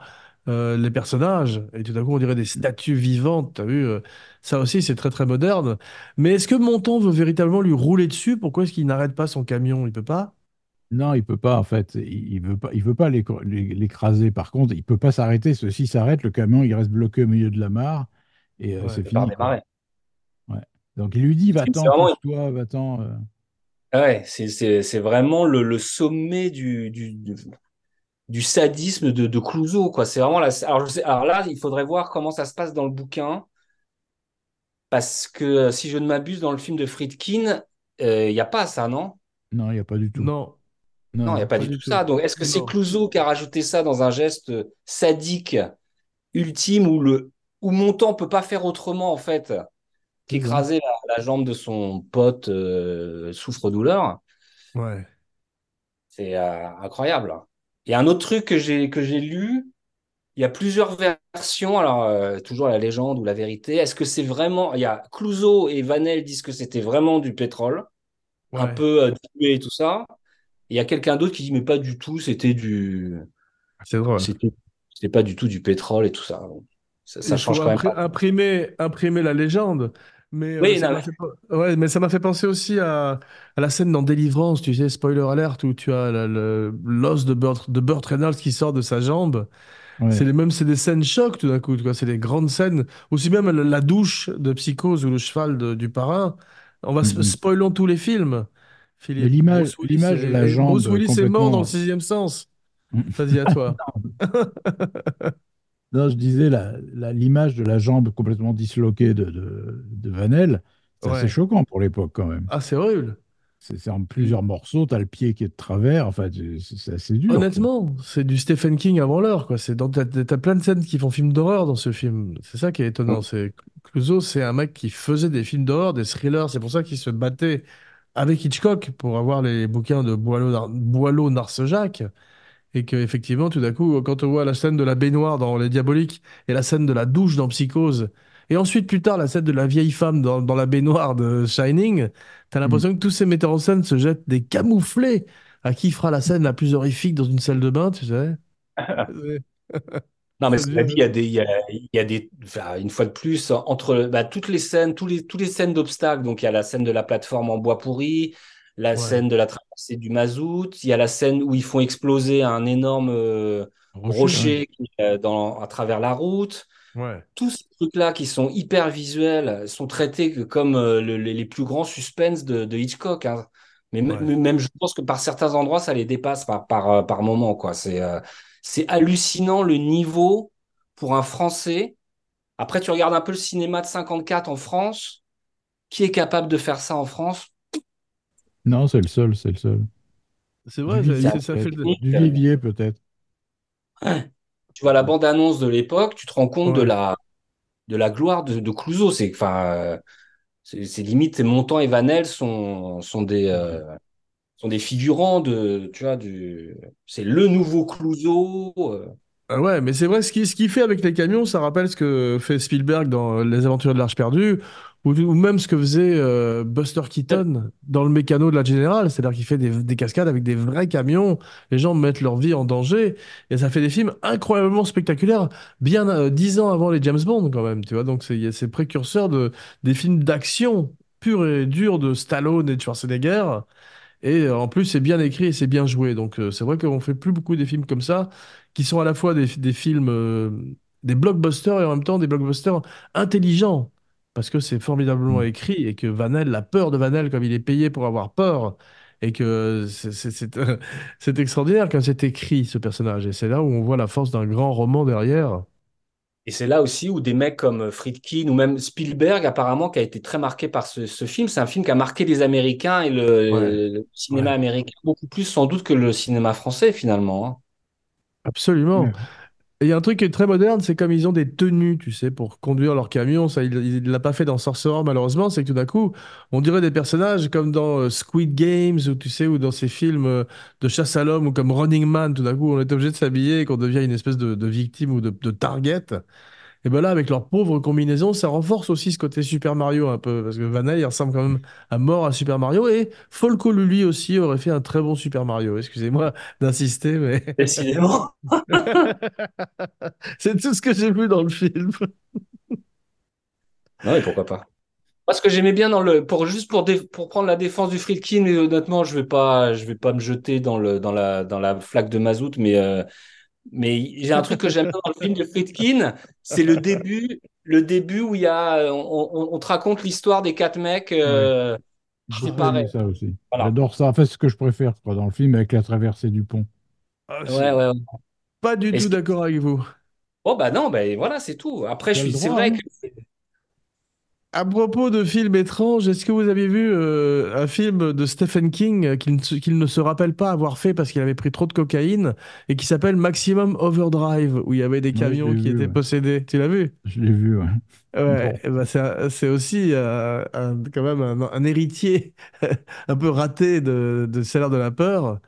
S1: euh, les personnages. Et tout à coup, on dirait des statues vivantes. Tu as vu ça aussi, c'est très très moderne. Mais est-ce que Montan veut véritablement lui rouler dessus
S3: Pourquoi est-ce qu'il n'arrête pas son camion Il peut pas Non, il peut pas en fait. Il ne pas, il veut pas l'écraser. Par contre, il peut pas s'arrêter. Ceci s'arrête, le camion il reste bloqué au milieu de la mare et euh, c'est fini. Donc il lui dit va-t'en, toi, va-t'en.
S2: c'est vraiment euh. ah le, sommet du, du, sadisme de, de Clouseau, quoi. C'est vraiment la... alors, là, il faudrait voir comment ça se passe dans le bouquin. Parce que euh, si je ne m'abuse, dans le film de Friedkin, il euh, n'y a pas ça, non
S3: Non, il n'y a pas du tout. Non. Non, il n'y a pas, du, tout, ça. Donc,
S2: est-ce que c'est Clouseau qui a rajouté ça dans un geste euh, sadique ultime où le ne Montant peut pas faire autrement en fait qu'écraser la, jambe de son pote souffre-douleur. Ouais. C'est incroyable. Il y a un autre truc que j'ai lu il y a plusieurs versions. Alors, euh, toujours la légende ou la vérité. Est-ce que c'est vraiment. Il y a Clouseau et Vanel disent que c'était vraiment du pétrole, un peu euh, et tout ça. Il y a quelqu'un d'autre qui dit, mais pas du tout, c'était du. Ah, c'est drôle. C'était pas du tout du pétrole et tout ça. ça, change quand même. Pas.
S1: Imprimer, imprimer la légende. Mais, euh, oui, ça m'a fait... mais ça m'a fait penser aussi à... la scène dans Délivrance, tu sais, spoiler alert, où tu as l'os de Burt, de Burt Reynolds qui sort de sa jambe c'est les mêmes, c'est des scènes choc tout d'un coup, c'est des grandes scènes. Aussi même la douche de Psychose ou le cheval du parrain. On va mm, mm. tous les films. L'image, l'image de la jambe. Bruce Willis complètement... mort dans le sixième sens. Vas-y à toi.
S3: non, je disais l'image de la jambe complètement disloquée de, de, Vanel. C'est choquant pour l'époque quand même. Ah, c'est horrible. C'est en plusieurs mm. morceaux, t'as le pied qui est de travers, enfin, c'est assez dur.
S1: Honnêtement, c'est du Stephen King avant l'heure, quoi. C'est t'as plein de scènes qui font film d'horreur dans ce film. C'est
S3: ça qui est étonnant. Mm. C'est
S1: Clouseau, c'est un mec qui faisait des films d'horreur, des thrillers. C'est pour ça qu'il se battait avec Hitchcock pour avoir les bouquins de Boileau, Boileau Et que tout d'un coup, quand on voit la scène de la baignoire dans Les Diaboliques et la scène de la douche dans Psychose, et ensuite, plus tard, la scène de la vieille femme dans, la baignoire de Shining, t'as mm. l'impression que tous ces metteurs en scène se jettent des camouflés à qui fera la scène la plus horrifique dans une salle de bain, tu sais.
S2: non, mais dit, il y a des. Y y a des une fois de plus, entre bah, toutes les scènes, tous les, tous les scènes d'obstacles, donc il y a la scène de la plateforme en bois pourri, la scène de la traversée du mazout, il y a la scène où ils font exploser un énorme euh, rocher, euh, à travers la route. Tous ces trucs-là qui sont hyper visuels sont traités comme euh, les plus grands suspens de, Hitchcock. Hein. Mais même, je pense que par certains endroits, ça les dépasse par, par, euh, par moment. Quoi. C'est, euh, c'est hallucinant le niveau pour un Français. Après, tu regardes un peu le cinéma de 54 en France. Qui est capable de faire ça en France
S3: Non, c'est le seul, c'est le seul.
S2: C'est vrai, du ça, fait du
S3: Vivier peut-être
S2: tu vois la bande-annonce de l'époque, tu te rends compte de, la, de la gloire de, Clouseau. C'est enfin, euh, c'est limite, et Vanel sont, sont des
S1: euh, sont des figurants de, tu vois, du, c'est le
S2: nouveau Clouseau. Euh,
S1: euh, ouais, mais c'est vrai, ce qu'il ce fait avec les camions, ça rappelle ce que fait Spielberg dans euh, Les Aventures de l'Arche perdue, ou, même ce que faisait euh, Buster Keaton dans le mécano de la Générale, c'est-à-dire qu'il fait des, cascades avec des vrais camions, les gens mettent leur vie en danger, et ça fait des films incroyablement spectaculaires, bien dix ans avant les James Bond quand même, tu vois, donc c'est- il précurseurs de, des films d'action purs et durs de Stallone et de Schwarzenegger, et en plus c'est bien écrit et c'est bien joué, donc c'est vrai qu'on fait plus beaucoup des films comme ça, qui sont à la fois des, films, euh, des blockbusters et en même temps des blockbusters intelligents. Parce que c'est formidablement mm. écrit et que Vanel, la peur de Vanel, comme il est payé pour avoir peur, et que c'est extraordinaire quand c'est écrit ce personnage. Et c'est là où on voit la force d'un grand roman derrière.
S2: Et c'est là aussi où des mecs comme Friedkin ou même Spielberg, apparemment, qui a été très marqué par ce, film, c'est un film qui a marqué les Américains et le, cinéma américain beaucoup plus sans doute que le cinéma français finalement. Hein.
S1: Absolument. il y a un truc qui est très moderne, c'est comme ils ont des tenues, tu sais, pour conduire leur camion. Ça, il ne l'a pas fait dans Sorcerer, malheureusement. C'est que tout d'un coup, on dirait des personnages comme dans euh, Squid Games, ou tu sais, ou dans ces films euh, de chasse à l'homme, ou comme Running Man. Tout d'un coup, on est obligé de s'habiller et qu'on devient une espèce de, victime ou de target. Et ben là, avec leur pauvre combinaison, ça renforce aussi ce côté Super Mario un peu, parce que Vanel, il ressemble quand même à mort à Super Mario, et Folko, lui aussi aurait fait un très bon Super Mario. Excusez-moi d'insister, mais. Décidément C'est tout ce que j'ai vu dans le film. Non,
S2: ah mais pourquoi pas. Parce ce que j'aimais bien dans le, pour juste pour prendre la défense du Friedkin, et honnêtement, je vais pas, vais pas me jeter dans la flaque de mazout, mais euh, mais j'ai un truc que j'aime dans le film de Friedkin, c'est le début, le début où il y a, on, te raconte l'histoire des quatre mecs. Euh, séparés. ça
S3: aussi. J'adore ça. En fait, ce que je préfère dans le film avec la traversée du pont.
S2: Ah, pas du tout d'accord avec vous. Oh bah non, ben voilà, c'est tout. Après, c'est vrai hein. que
S1: à propos de films étranges, est-ce que vous avez vu euh, un film de Stephen King euh, qu'il ne, se rappelle pas avoir fait parce qu'il avait pris trop de cocaïne et qui s'appelle Maximum Overdrive, où il y avait des camions qui étaient possédés Tu l'as vu Je l'ai vu, ouais. Eh ben, c'est, aussi euh, quand même un, héritier un peu raté de, de Salaire de la Peur.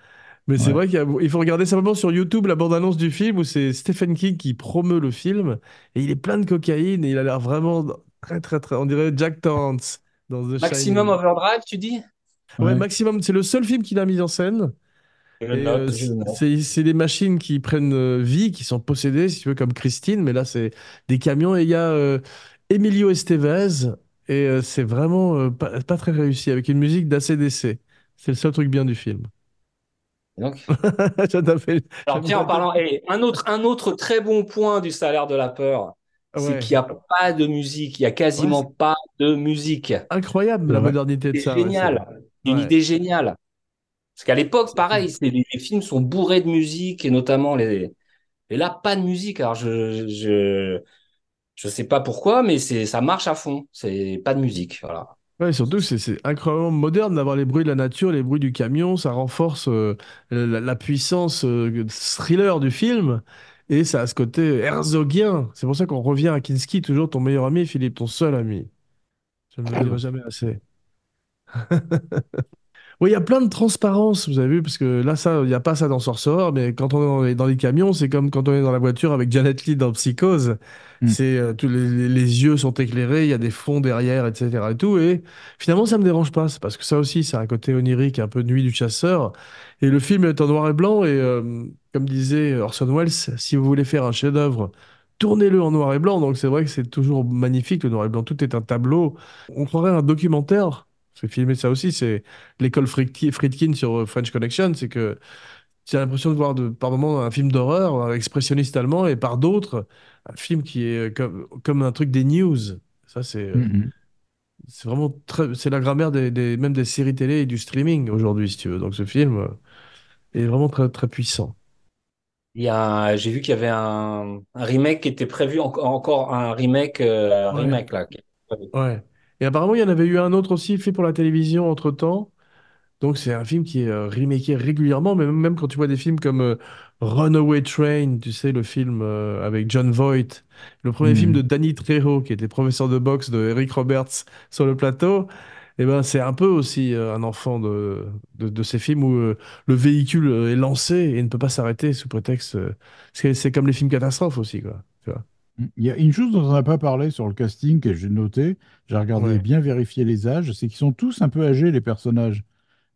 S1: Mais c'est vrai qu'il faut regarder simplement sur YouTube la bande-annonce du film où c'est Stephen King qui promeut le film et il est plein de cocaïne et il a l'air vraiment Très, très, très. On dirait Jack Torrance dans Maximum
S2: Overdrive, tu dis
S1: Oui, Maximum. C'est le seul film qu'il a mis en scène. Euh, c'est des machines qui prennent euh, vie, qui sont possédées, si tu veux, comme Christine, mais là, c'est des camions. Et il y a euh, Emilio Estevez, et c'est vraiment pas, très réussi, avec une musique d'ACDC. C'est le seul truc bien du film. donc tiens,
S2: en parlant, un, autre, un autre très bon point du salaire de la peur, c'est qu'il n'y a pas de musique, il n'y a quasiment pas de musique.
S1: Incroyable la modernité de ça. Génial, une idée
S2: géniale. Parce qu'à l'époque, pareil, les, films sont bourrés de musique et notamment les. Et là, pas de musique. Alors je je, sais pas pourquoi, mais c'est ça marche à fond. C'est pas de musique, voilà.
S1: Ouais, surtout, c'est incroyablement moderne d'avoir les bruits de la nature, les bruits du camion, ça renforce euh, la, puissance euh, thriller du film. Et ça a ce côté herzogien. C'est pour ça qu'on revient à Kinski, toujours ton meilleur ami, Philippe, ton seul ami. Je ne le ah dirai jamais assez. oui, il y a plein de transparence, vous avez vu, parce que là, ça, il n'y a pas ça dans Sorcerer, mais quand on est dans les, camions, c'est comme quand on est dans la voiture avec Janet Lee dans Psychose. Hmm. C'est, euh, tous les, yeux sont éclairés, il y a des fonds derrière, etc. Et, tout, et finalement, ça ne me dérange pas, parce que ça aussi, c'est un côté onirique, un peu nuit du chasseur. Et le film est en noir et blanc, et. Euh, comme disait Orson Welles, si vous voulez faire un chef-d'œuvre, tournez-le en noir et blanc. Donc c'est vrai que c'est toujours magnifique, le noir et blanc. Tout est un tableau. On croirait un documentaire. C'est filmé ça aussi. C'est l'école Friedkin sur euh, French Connection. C'est que tu as l'impression de voir de, par moments un film d'horreur, expressionniste allemand, et par d'autres, un film qui est euh, comme, un truc des news. Ça, c'est. Euh, mm-hmm. C'est vraiment très. C'est la grammaire des, des, même des séries télé et du streaming aujourd'hui, si tu veux. Donc ce film est vraiment très, très puissant. Il y
S2: a, j'ai vu qu'il y avait un, remake qui était prévu, encore un remake, euh, remake
S1: là. Ouais. Et apparemment, il y en avait eu un autre aussi fait pour la télévision entre temps. Donc c'est un film qui est euh, remaké régulièrement, mais même quand tu vois des films comme euh, Runaway Train, tu sais, le film euh, avec John Voight, le premier film hmm. de Danny Trejo, qui était professeur de boxe de Eric Roberts sur le plateau, eh ben, c'est un peu aussi euh, un enfant de, de, ces films où euh, le véhicule euh, est lancé et ne peut pas s'arrêter sous prétexte. c'est comme les films catastrophes aussi, quoi.
S3: Tu vois. Il y a une chose dont on n'a pas parlé sur le casting que j'ai noté, j'ai regardé bien vérifier les âges, c'est qu'ils sont tous un peu âgés, les personnages.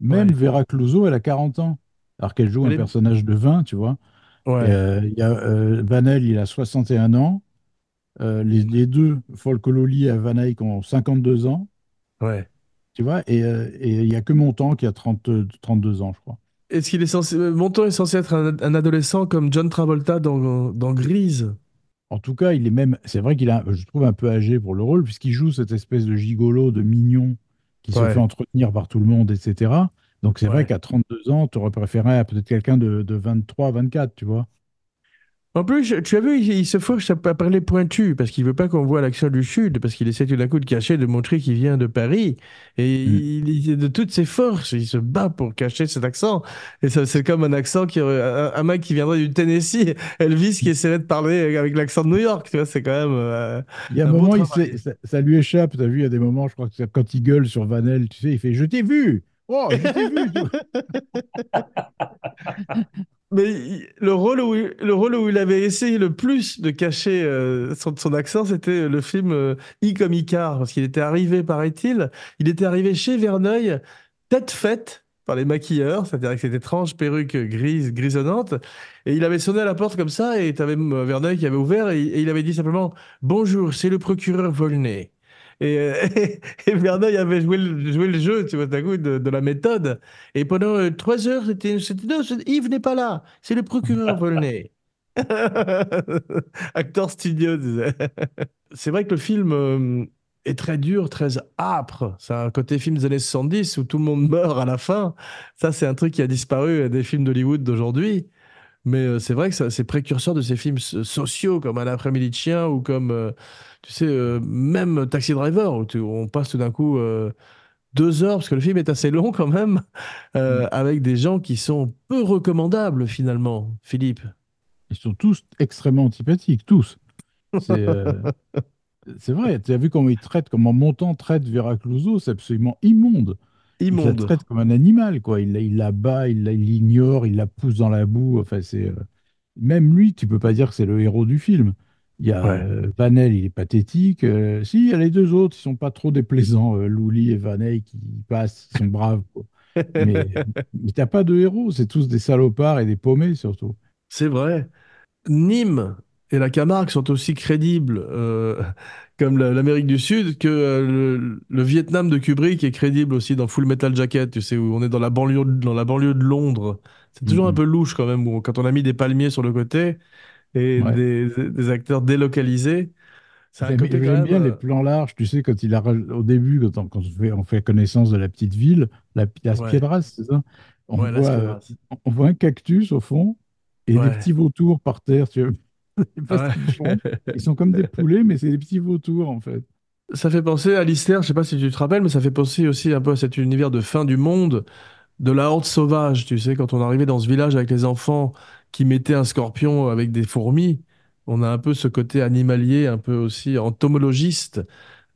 S3: Même Vera Clouseau, elle a 40 ans, alors qu'elle joue un personnage de 20, tu vois. Ouais. il y a, Vanel, il a 61 ans. les, deux, Folcololi et Van Eyck, ont 52 ans. Ouais. Tu vois, et euh, il n'y a que Montan qui a 30, 32 ans, je crois.
S1: Est-ce qu'il est censé. Euh, Montan est censé être un, adolescent comme John Travolta
S3: dans, dans Grise en tout cas, il est même. C'est vrai qu'il a, je trouve, un peu âgé pour le rôle, puisqu'il joue cette espèce de gigolo, de mignon, qui se fait entretenir par tout le monde, etc. Donc c'est vrai qu'à 32 ans, tu aurais préféré peut-être quelqu'un de, de, 23, 24, tu vois.
S1: En plus, tu as vu, il, se force à parler pointu parce qu'il veut pas qu'on voit l'accent du Sud, parce qu'il essaie tout d'un coup de cacher, de montrer qu'il vient de Paris. Et mm. il, de toutes ses forces, il se bat pour cacher cet accent. Et ça, c'est comme un accent qui, euh, un, mec qui viendrait du Tennessee, Elvis qui essaierait de parler avec l'accent de New York. Tu vois, c'est quand même. Euh, il y a un, moment,
S3: ça, lui échappe. Tu as vu, il y a des moments, je crois que quand il gueule sur Vanel, tu sais, il fait Je t'ai vu
S1: Oh, je t'ai vu Mais le rôle, où, il avait essayé le plus de cacher euh, son, accent, c'était le film euh, I comme Icar, parce qu'il était arrivé, paraît-il, il était arrivé chez Verneuil, tête faite par les maquilleurs, c'est-à-dire avec cette étrange perruque grise, grisonnante, et il avait sonné à la porte comme ça, et tu avais euh, Verneuil qui avait ouvert, et, il avait dit simplement « Bonjour, c'est le procureur Volney ». Et, Bernard euh, il avait joué le, joué jeu, tu vois, d'un coup, de, la méthode. Et pendant euh, trois heures, c'était, Yves n'est pas là, c'est le procureur polonais Acteur studio, C'est vrai que le film euh, est très dur, très âpre. C'est un côté film des années 70 où tout le monde meurt à la fin. Ça, c'est un truc qui a disparu des films d'Hollywood d'aujourd'hui. Mais euh, c'est vrai que c'est précurseur de ces films sociaux comme À laprès midi de chien ou comme, euh, tu sais, euh, même Taxi Driver, où, on passe tout d'un coup deux heures, parce que le film est assez long quand même, mm. avec des gens qui sont peu recommandables finalement, Philippe. Ils
S3: sont tous extrêmement antipathiques, tous. C'est vrai, tu as vu comment ils traitent, comment Montant traite Vera Clouseau, c'est absolument immonde. Il traite comme un animal, quoi. Il, il la bat, il l'ignore, il, la pousse dans la boue. Enfin, c'est euh, même lui, tu peux pas dire que c'est le héros du film. Il y a euh, Vanel, il est pathétique. Euh, si, il y a les deux autres, ils sont pas trop déplaisants, euh, et Vanel, qui passent, ils sont braves. Quoi. Mais, mais t'as pas de héros, c'est tous des salopards et des paumés surtout. C'est vrai.
S1: Nîmes et la Camargue sont aussi crédibles comme l'Amérique du Sud, que euh, le, Vietnam de Kubrick est crédible aussi dans Full Metal Jacket, tu sais, où on est dans la banlieue, dans la banlieue de Londres. C'est toujours un mhm. peu louche quand même, quand on a mis des palmiers sur le côté et des, acteurs délocalisés. J'aime bien les euh,
S3: plans larges, tu sais, quand il a, au début, quand on, fait, on fait, connaissance de la petite ville, la, la ouais. c'est ça on, voit, on voit un cactus au fond et des petits vautours par terre, tu vois. Ils, sont comme des poulets, mais c'est des petits vautours, en fait.
S1: Ça fait penser à Lister, je sais pas si tu te rappelles, mais ça fait penser aussi un peu à cet univers de fin du monde, de la horde sauvage, tu sais, quand on arrivait dans ce village avec les enfants qui mettaient un scorpion avec des fourmis, on a un peu ce côté animalier, un peu aussi entomologiste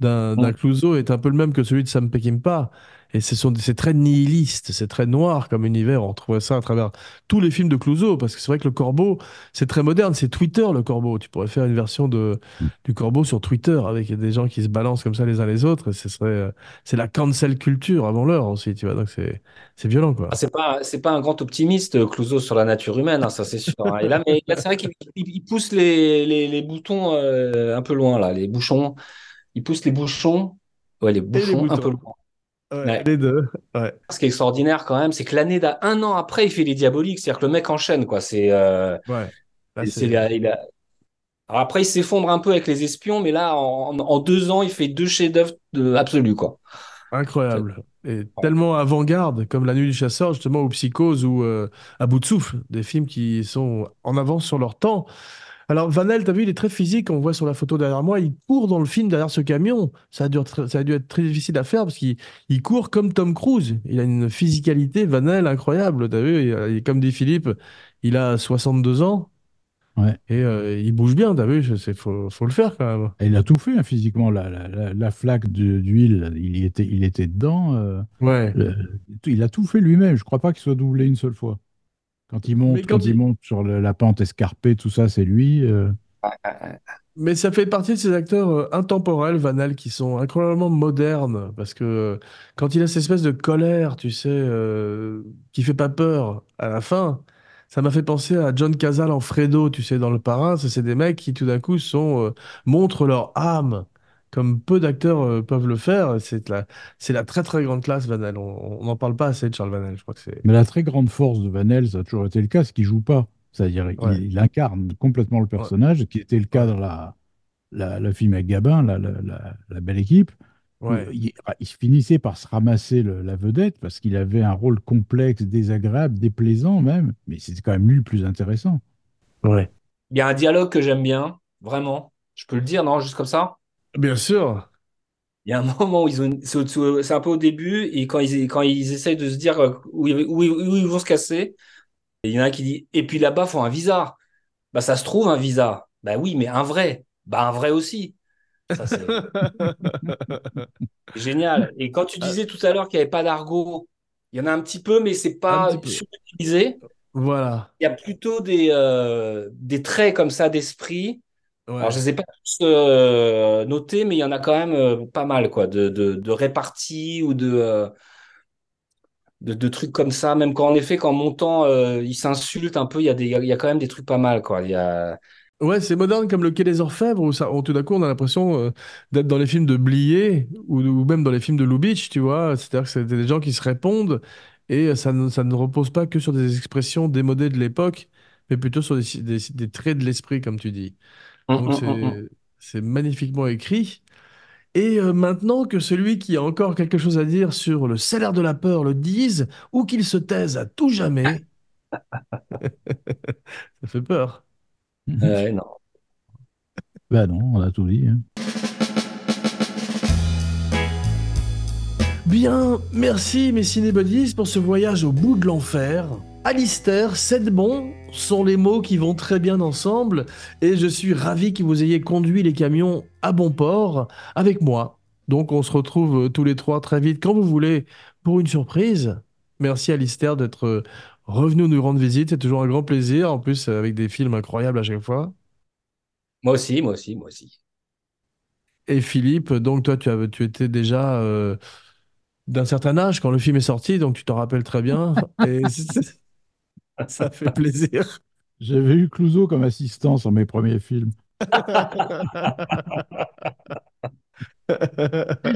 S1: d'un oh. est un peu le même que celui de Sam Peckinpah. Et c'est très nihiliste, c'est très noir comme univers. On retrouve ça à travers tous les films de Clouseau, parce que c'est vrai que le corbeau, c'est très moderne. C'est Twitter, le corbeau. Tu pourrais faire une version de, du corbeau sur Twitter avec des gens qui se balancent comme ça les uns les autres. ce serait, euh, c'est la cancel culture avant l'heure aussi, tu vois. Donc c'est, c'est violent, quoi. Ah,
S2: c'est pas, c'est pas un grand optimiste, euh, Clouseau, sur la nature humaine, hein, ça c'est sûr. Hein. Et là, c'est vrai qu'il pousse les, les, boutons euh, un peu loin, là, les bouchons. Il pousse les bouchons. Ouais, les bouchons un peu loin les deux. Ce qui est extraordinaire quand même, c'est que l'année d'un an après, il fait les diaboliques. C'est-à-dire que le mec enchaîne, quoi. C'est. Euh, ouais. après, il s'effondre un peu avec les espions, mais là, en, deux ans, il fait deux chefs-d'œuvre de... absolus, quoi.
S1: Incroyable. Et tellement avant-garde, comme La Nuit du Chasseur, justement, ou Psychose, ou euh, À bout de souffle, des films qui sont en avance sur leur temps. Alors, Vanel, as vu, il est très physique. On voit sur la photo derrière moi, il court dans le film derrière ce camion. Ça a dû, être très difficile à faire parce qu'il court comme Tom Cruise. Il a une physicalité, Vanel, incroyable. tu as vu, comme dit Philippe, il a 62 ans. Et euh, il bouge bien, as vu, il faut, le faire quand même.
S3: il a tout fait hein, physiquement, la, flaque d'huile, il, était, il dedans. Euh, il a tout fait lui-même, je crois pas qu'il soit doublé une seule fois. Quand il monte, quand, il... monte sur la pente escarpée, tout ça, c'est lui. Euh.
S1: Mais ça fait partie de ces acteurs euh, intemporels, Vanal, qui sont incroyablement modernes, parce que euh, quand il a cette espèce de colère, tu sais, qui fait pas peur à la fin, ça m'a fait penser à John Casal en Fredo, tu sais, dans Le Parrain. C'est des mecs qui, tout d'un coup, sont montrent leur âme comme peu d'acteurs euh, peuvent le faire. C'est la, très très grande classe Vanel. On n'en parle pas assez de Charles Vanel, je crois que c'est. Mais la
S3: très grande force de Vanel, ça a toujours été le cas, c'est qu'il joue pas. C'est-à-dire qu'il incarne complètement le personnage, qui était le cas dans la, la, le film avec Gabin, la, belle équipe. Il, finissait par se ramasser la vedette parce qu'il avait un rôle complexe, désagréable, déplaisant même, mais c'était quand même lui le plus intéressant. Ouais.
S2: Il y a un dialogue que j'aime bien, vraiment. Je peux le dire, non, juste comme ça Bien sûr. Il y a un moment où ils ont, c'est un peu au début, et quand ils, quand ils essayent de se dire euh, où, ils- vont se casser, il y en a qui dit, et puis là-bas, faut un visa. Bah, ça se trouve, un visa. Bah oui, mais un vrai. Bah, un vrai aussi. génial. Et quand tu ah. disais tout à l'heure qu'il n'y avait pas d'argot, il y en a un petit peu, mais c'est n'est pas Voilà. Il y a plutôt des, euh, des traits comme ça d'esprit alors, je ne les ai pas tous euh, notés, mais il y en a quand même euh, pas mal quoi, de, de, réparties ou euh, de, de, trucs comme ça. Même quand, en effet, quand montant, ils s'insultent un peu, il y, a il y a quand même des trucs pas mal. Quoi. Il y
S1: a... Ouais, c'est moderne comme le Quai des Orfèvres, où ça, tout d'un coup, on a l'impression d'être dans les films de Blier ou, même dans les films de Lubitsch, tu vois. C'est-à-dire que c'est des gens qui se répondent et ça ne, ça ne repose pas que sur des expressions démodées de l'époque, mais plutôt sur des, des traits de l'esprit, comme tu dis. Mmh, mmh, mmh, c'est magnifiquement écrit. Et euh, maintenant que celui qui a encore quelque chose à dire sur le salaire de la peur le dise, ou qu'il se taise à tout jamais, ça fait peur. Euh, non.
S3: ben non, on a tout dit. Hein.
S1: Bien, merci mes cinébodies pour ce voyage au bout de l'enfer. Alistair, bon, sont les mots qui vont très bien ensemble et je suis ravi que vous ayez conduit les camions à bon port avec moi. Donc on se retrouve tous les trois très vite quand vous voulez pour une surprise. Merci Alistair d'être revenu nous rendre visite, c'est toujours un grand plaisir, en plus avec des films incroyables à chaque fois.
S2: Moi aussi, moi aussi, moi aussi.
S1: Et Philippe, donc toi tu, as, tu étais déjà... Euh, d'un certain âge quand le film est sorti, donc tu t'en rappelles très bien. Et
S3: Ça fait plaisir. J'avais eu Clouseau comme assistant sur mes premiers films.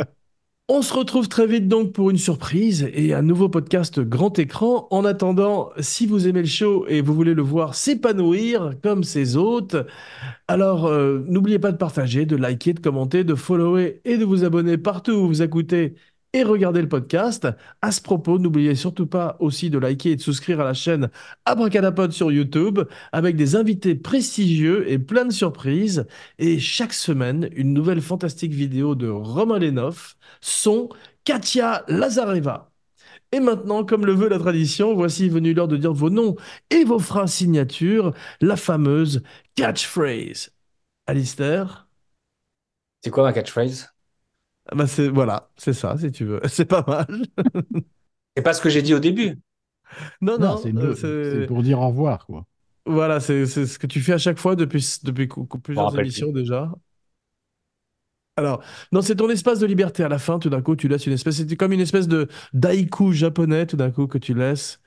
S1: On se retrouve très vite donc pour une surprise et un nouveau podcast grand écran. En attendant, si vous aimez le show et vous voulez le voir s'épanouir comme ses hôtes, alors euh, n'oubliez pas de partager, de liker, de commenter, de follower et de vous abonner partout où vous écoutez et regardez le podcast. À ce propos, n'oubliez surtout pas aussi de liker et de souscrire à la chaîne Abracadapod sur YouTube avec des invités prestigieux et plein de surprises. Et chaque semaine, une nouvelle fantastique vidéo de Romain Lenoff, son Katia Lazareva. Et maintenant, comme le veut la tradition, voici venu l'heure de dire vos noms et vos phrases signatures, la fameuse catchphrase. Alistair C'est quoi ma catchphrase ah bah c'est voilà, c'est ça, si tu veux. C'est pas mal.
S2: c'est pas ce que j'ai dit au début.
S1: Non, non, euh, c'est pour
S3: dire au revoir, quoi.
S1: Voilà, c'est ce que tu fais à chaque fois depuis, depuis plusieurs émissions déjà. Alors, non, c'est ton espace de liberté. À la fin, tout d'un coup, tu laisses une espèce. C'est comme une espèce de daiku japonais, tout d'un coup, que tu laisses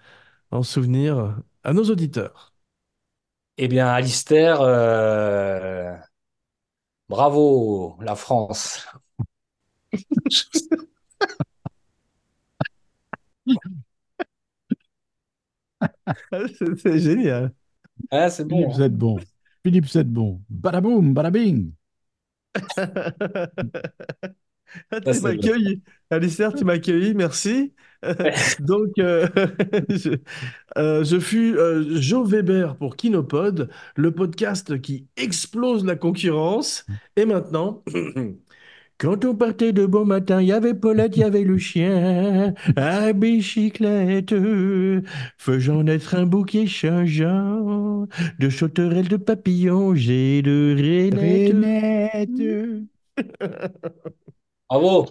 S1: en souvenir à nos auditeurs. Eh bien, Alistair, euh, bravo, la France
S3: c'est génial.
S2: Ah, c'est bon. Philippe, c'est
S3: bon. Philippe, ah, c'est bon. badabing.
S1: tu m'accueilles. Alistair, tu m'accueilles, merci. Donc, euh, euh, je, fus euh, Joe Weber pour Kinopod, le podcast qui explose la concurrence. Et maintenant,
S3: Quand on partait de bon matin, il y avait Paulette, il y avait le chien, à bicyclette,
S1: faisant naître un bouquet changeant de sauterelles, de papillons et de rainettes.
S3: Bravo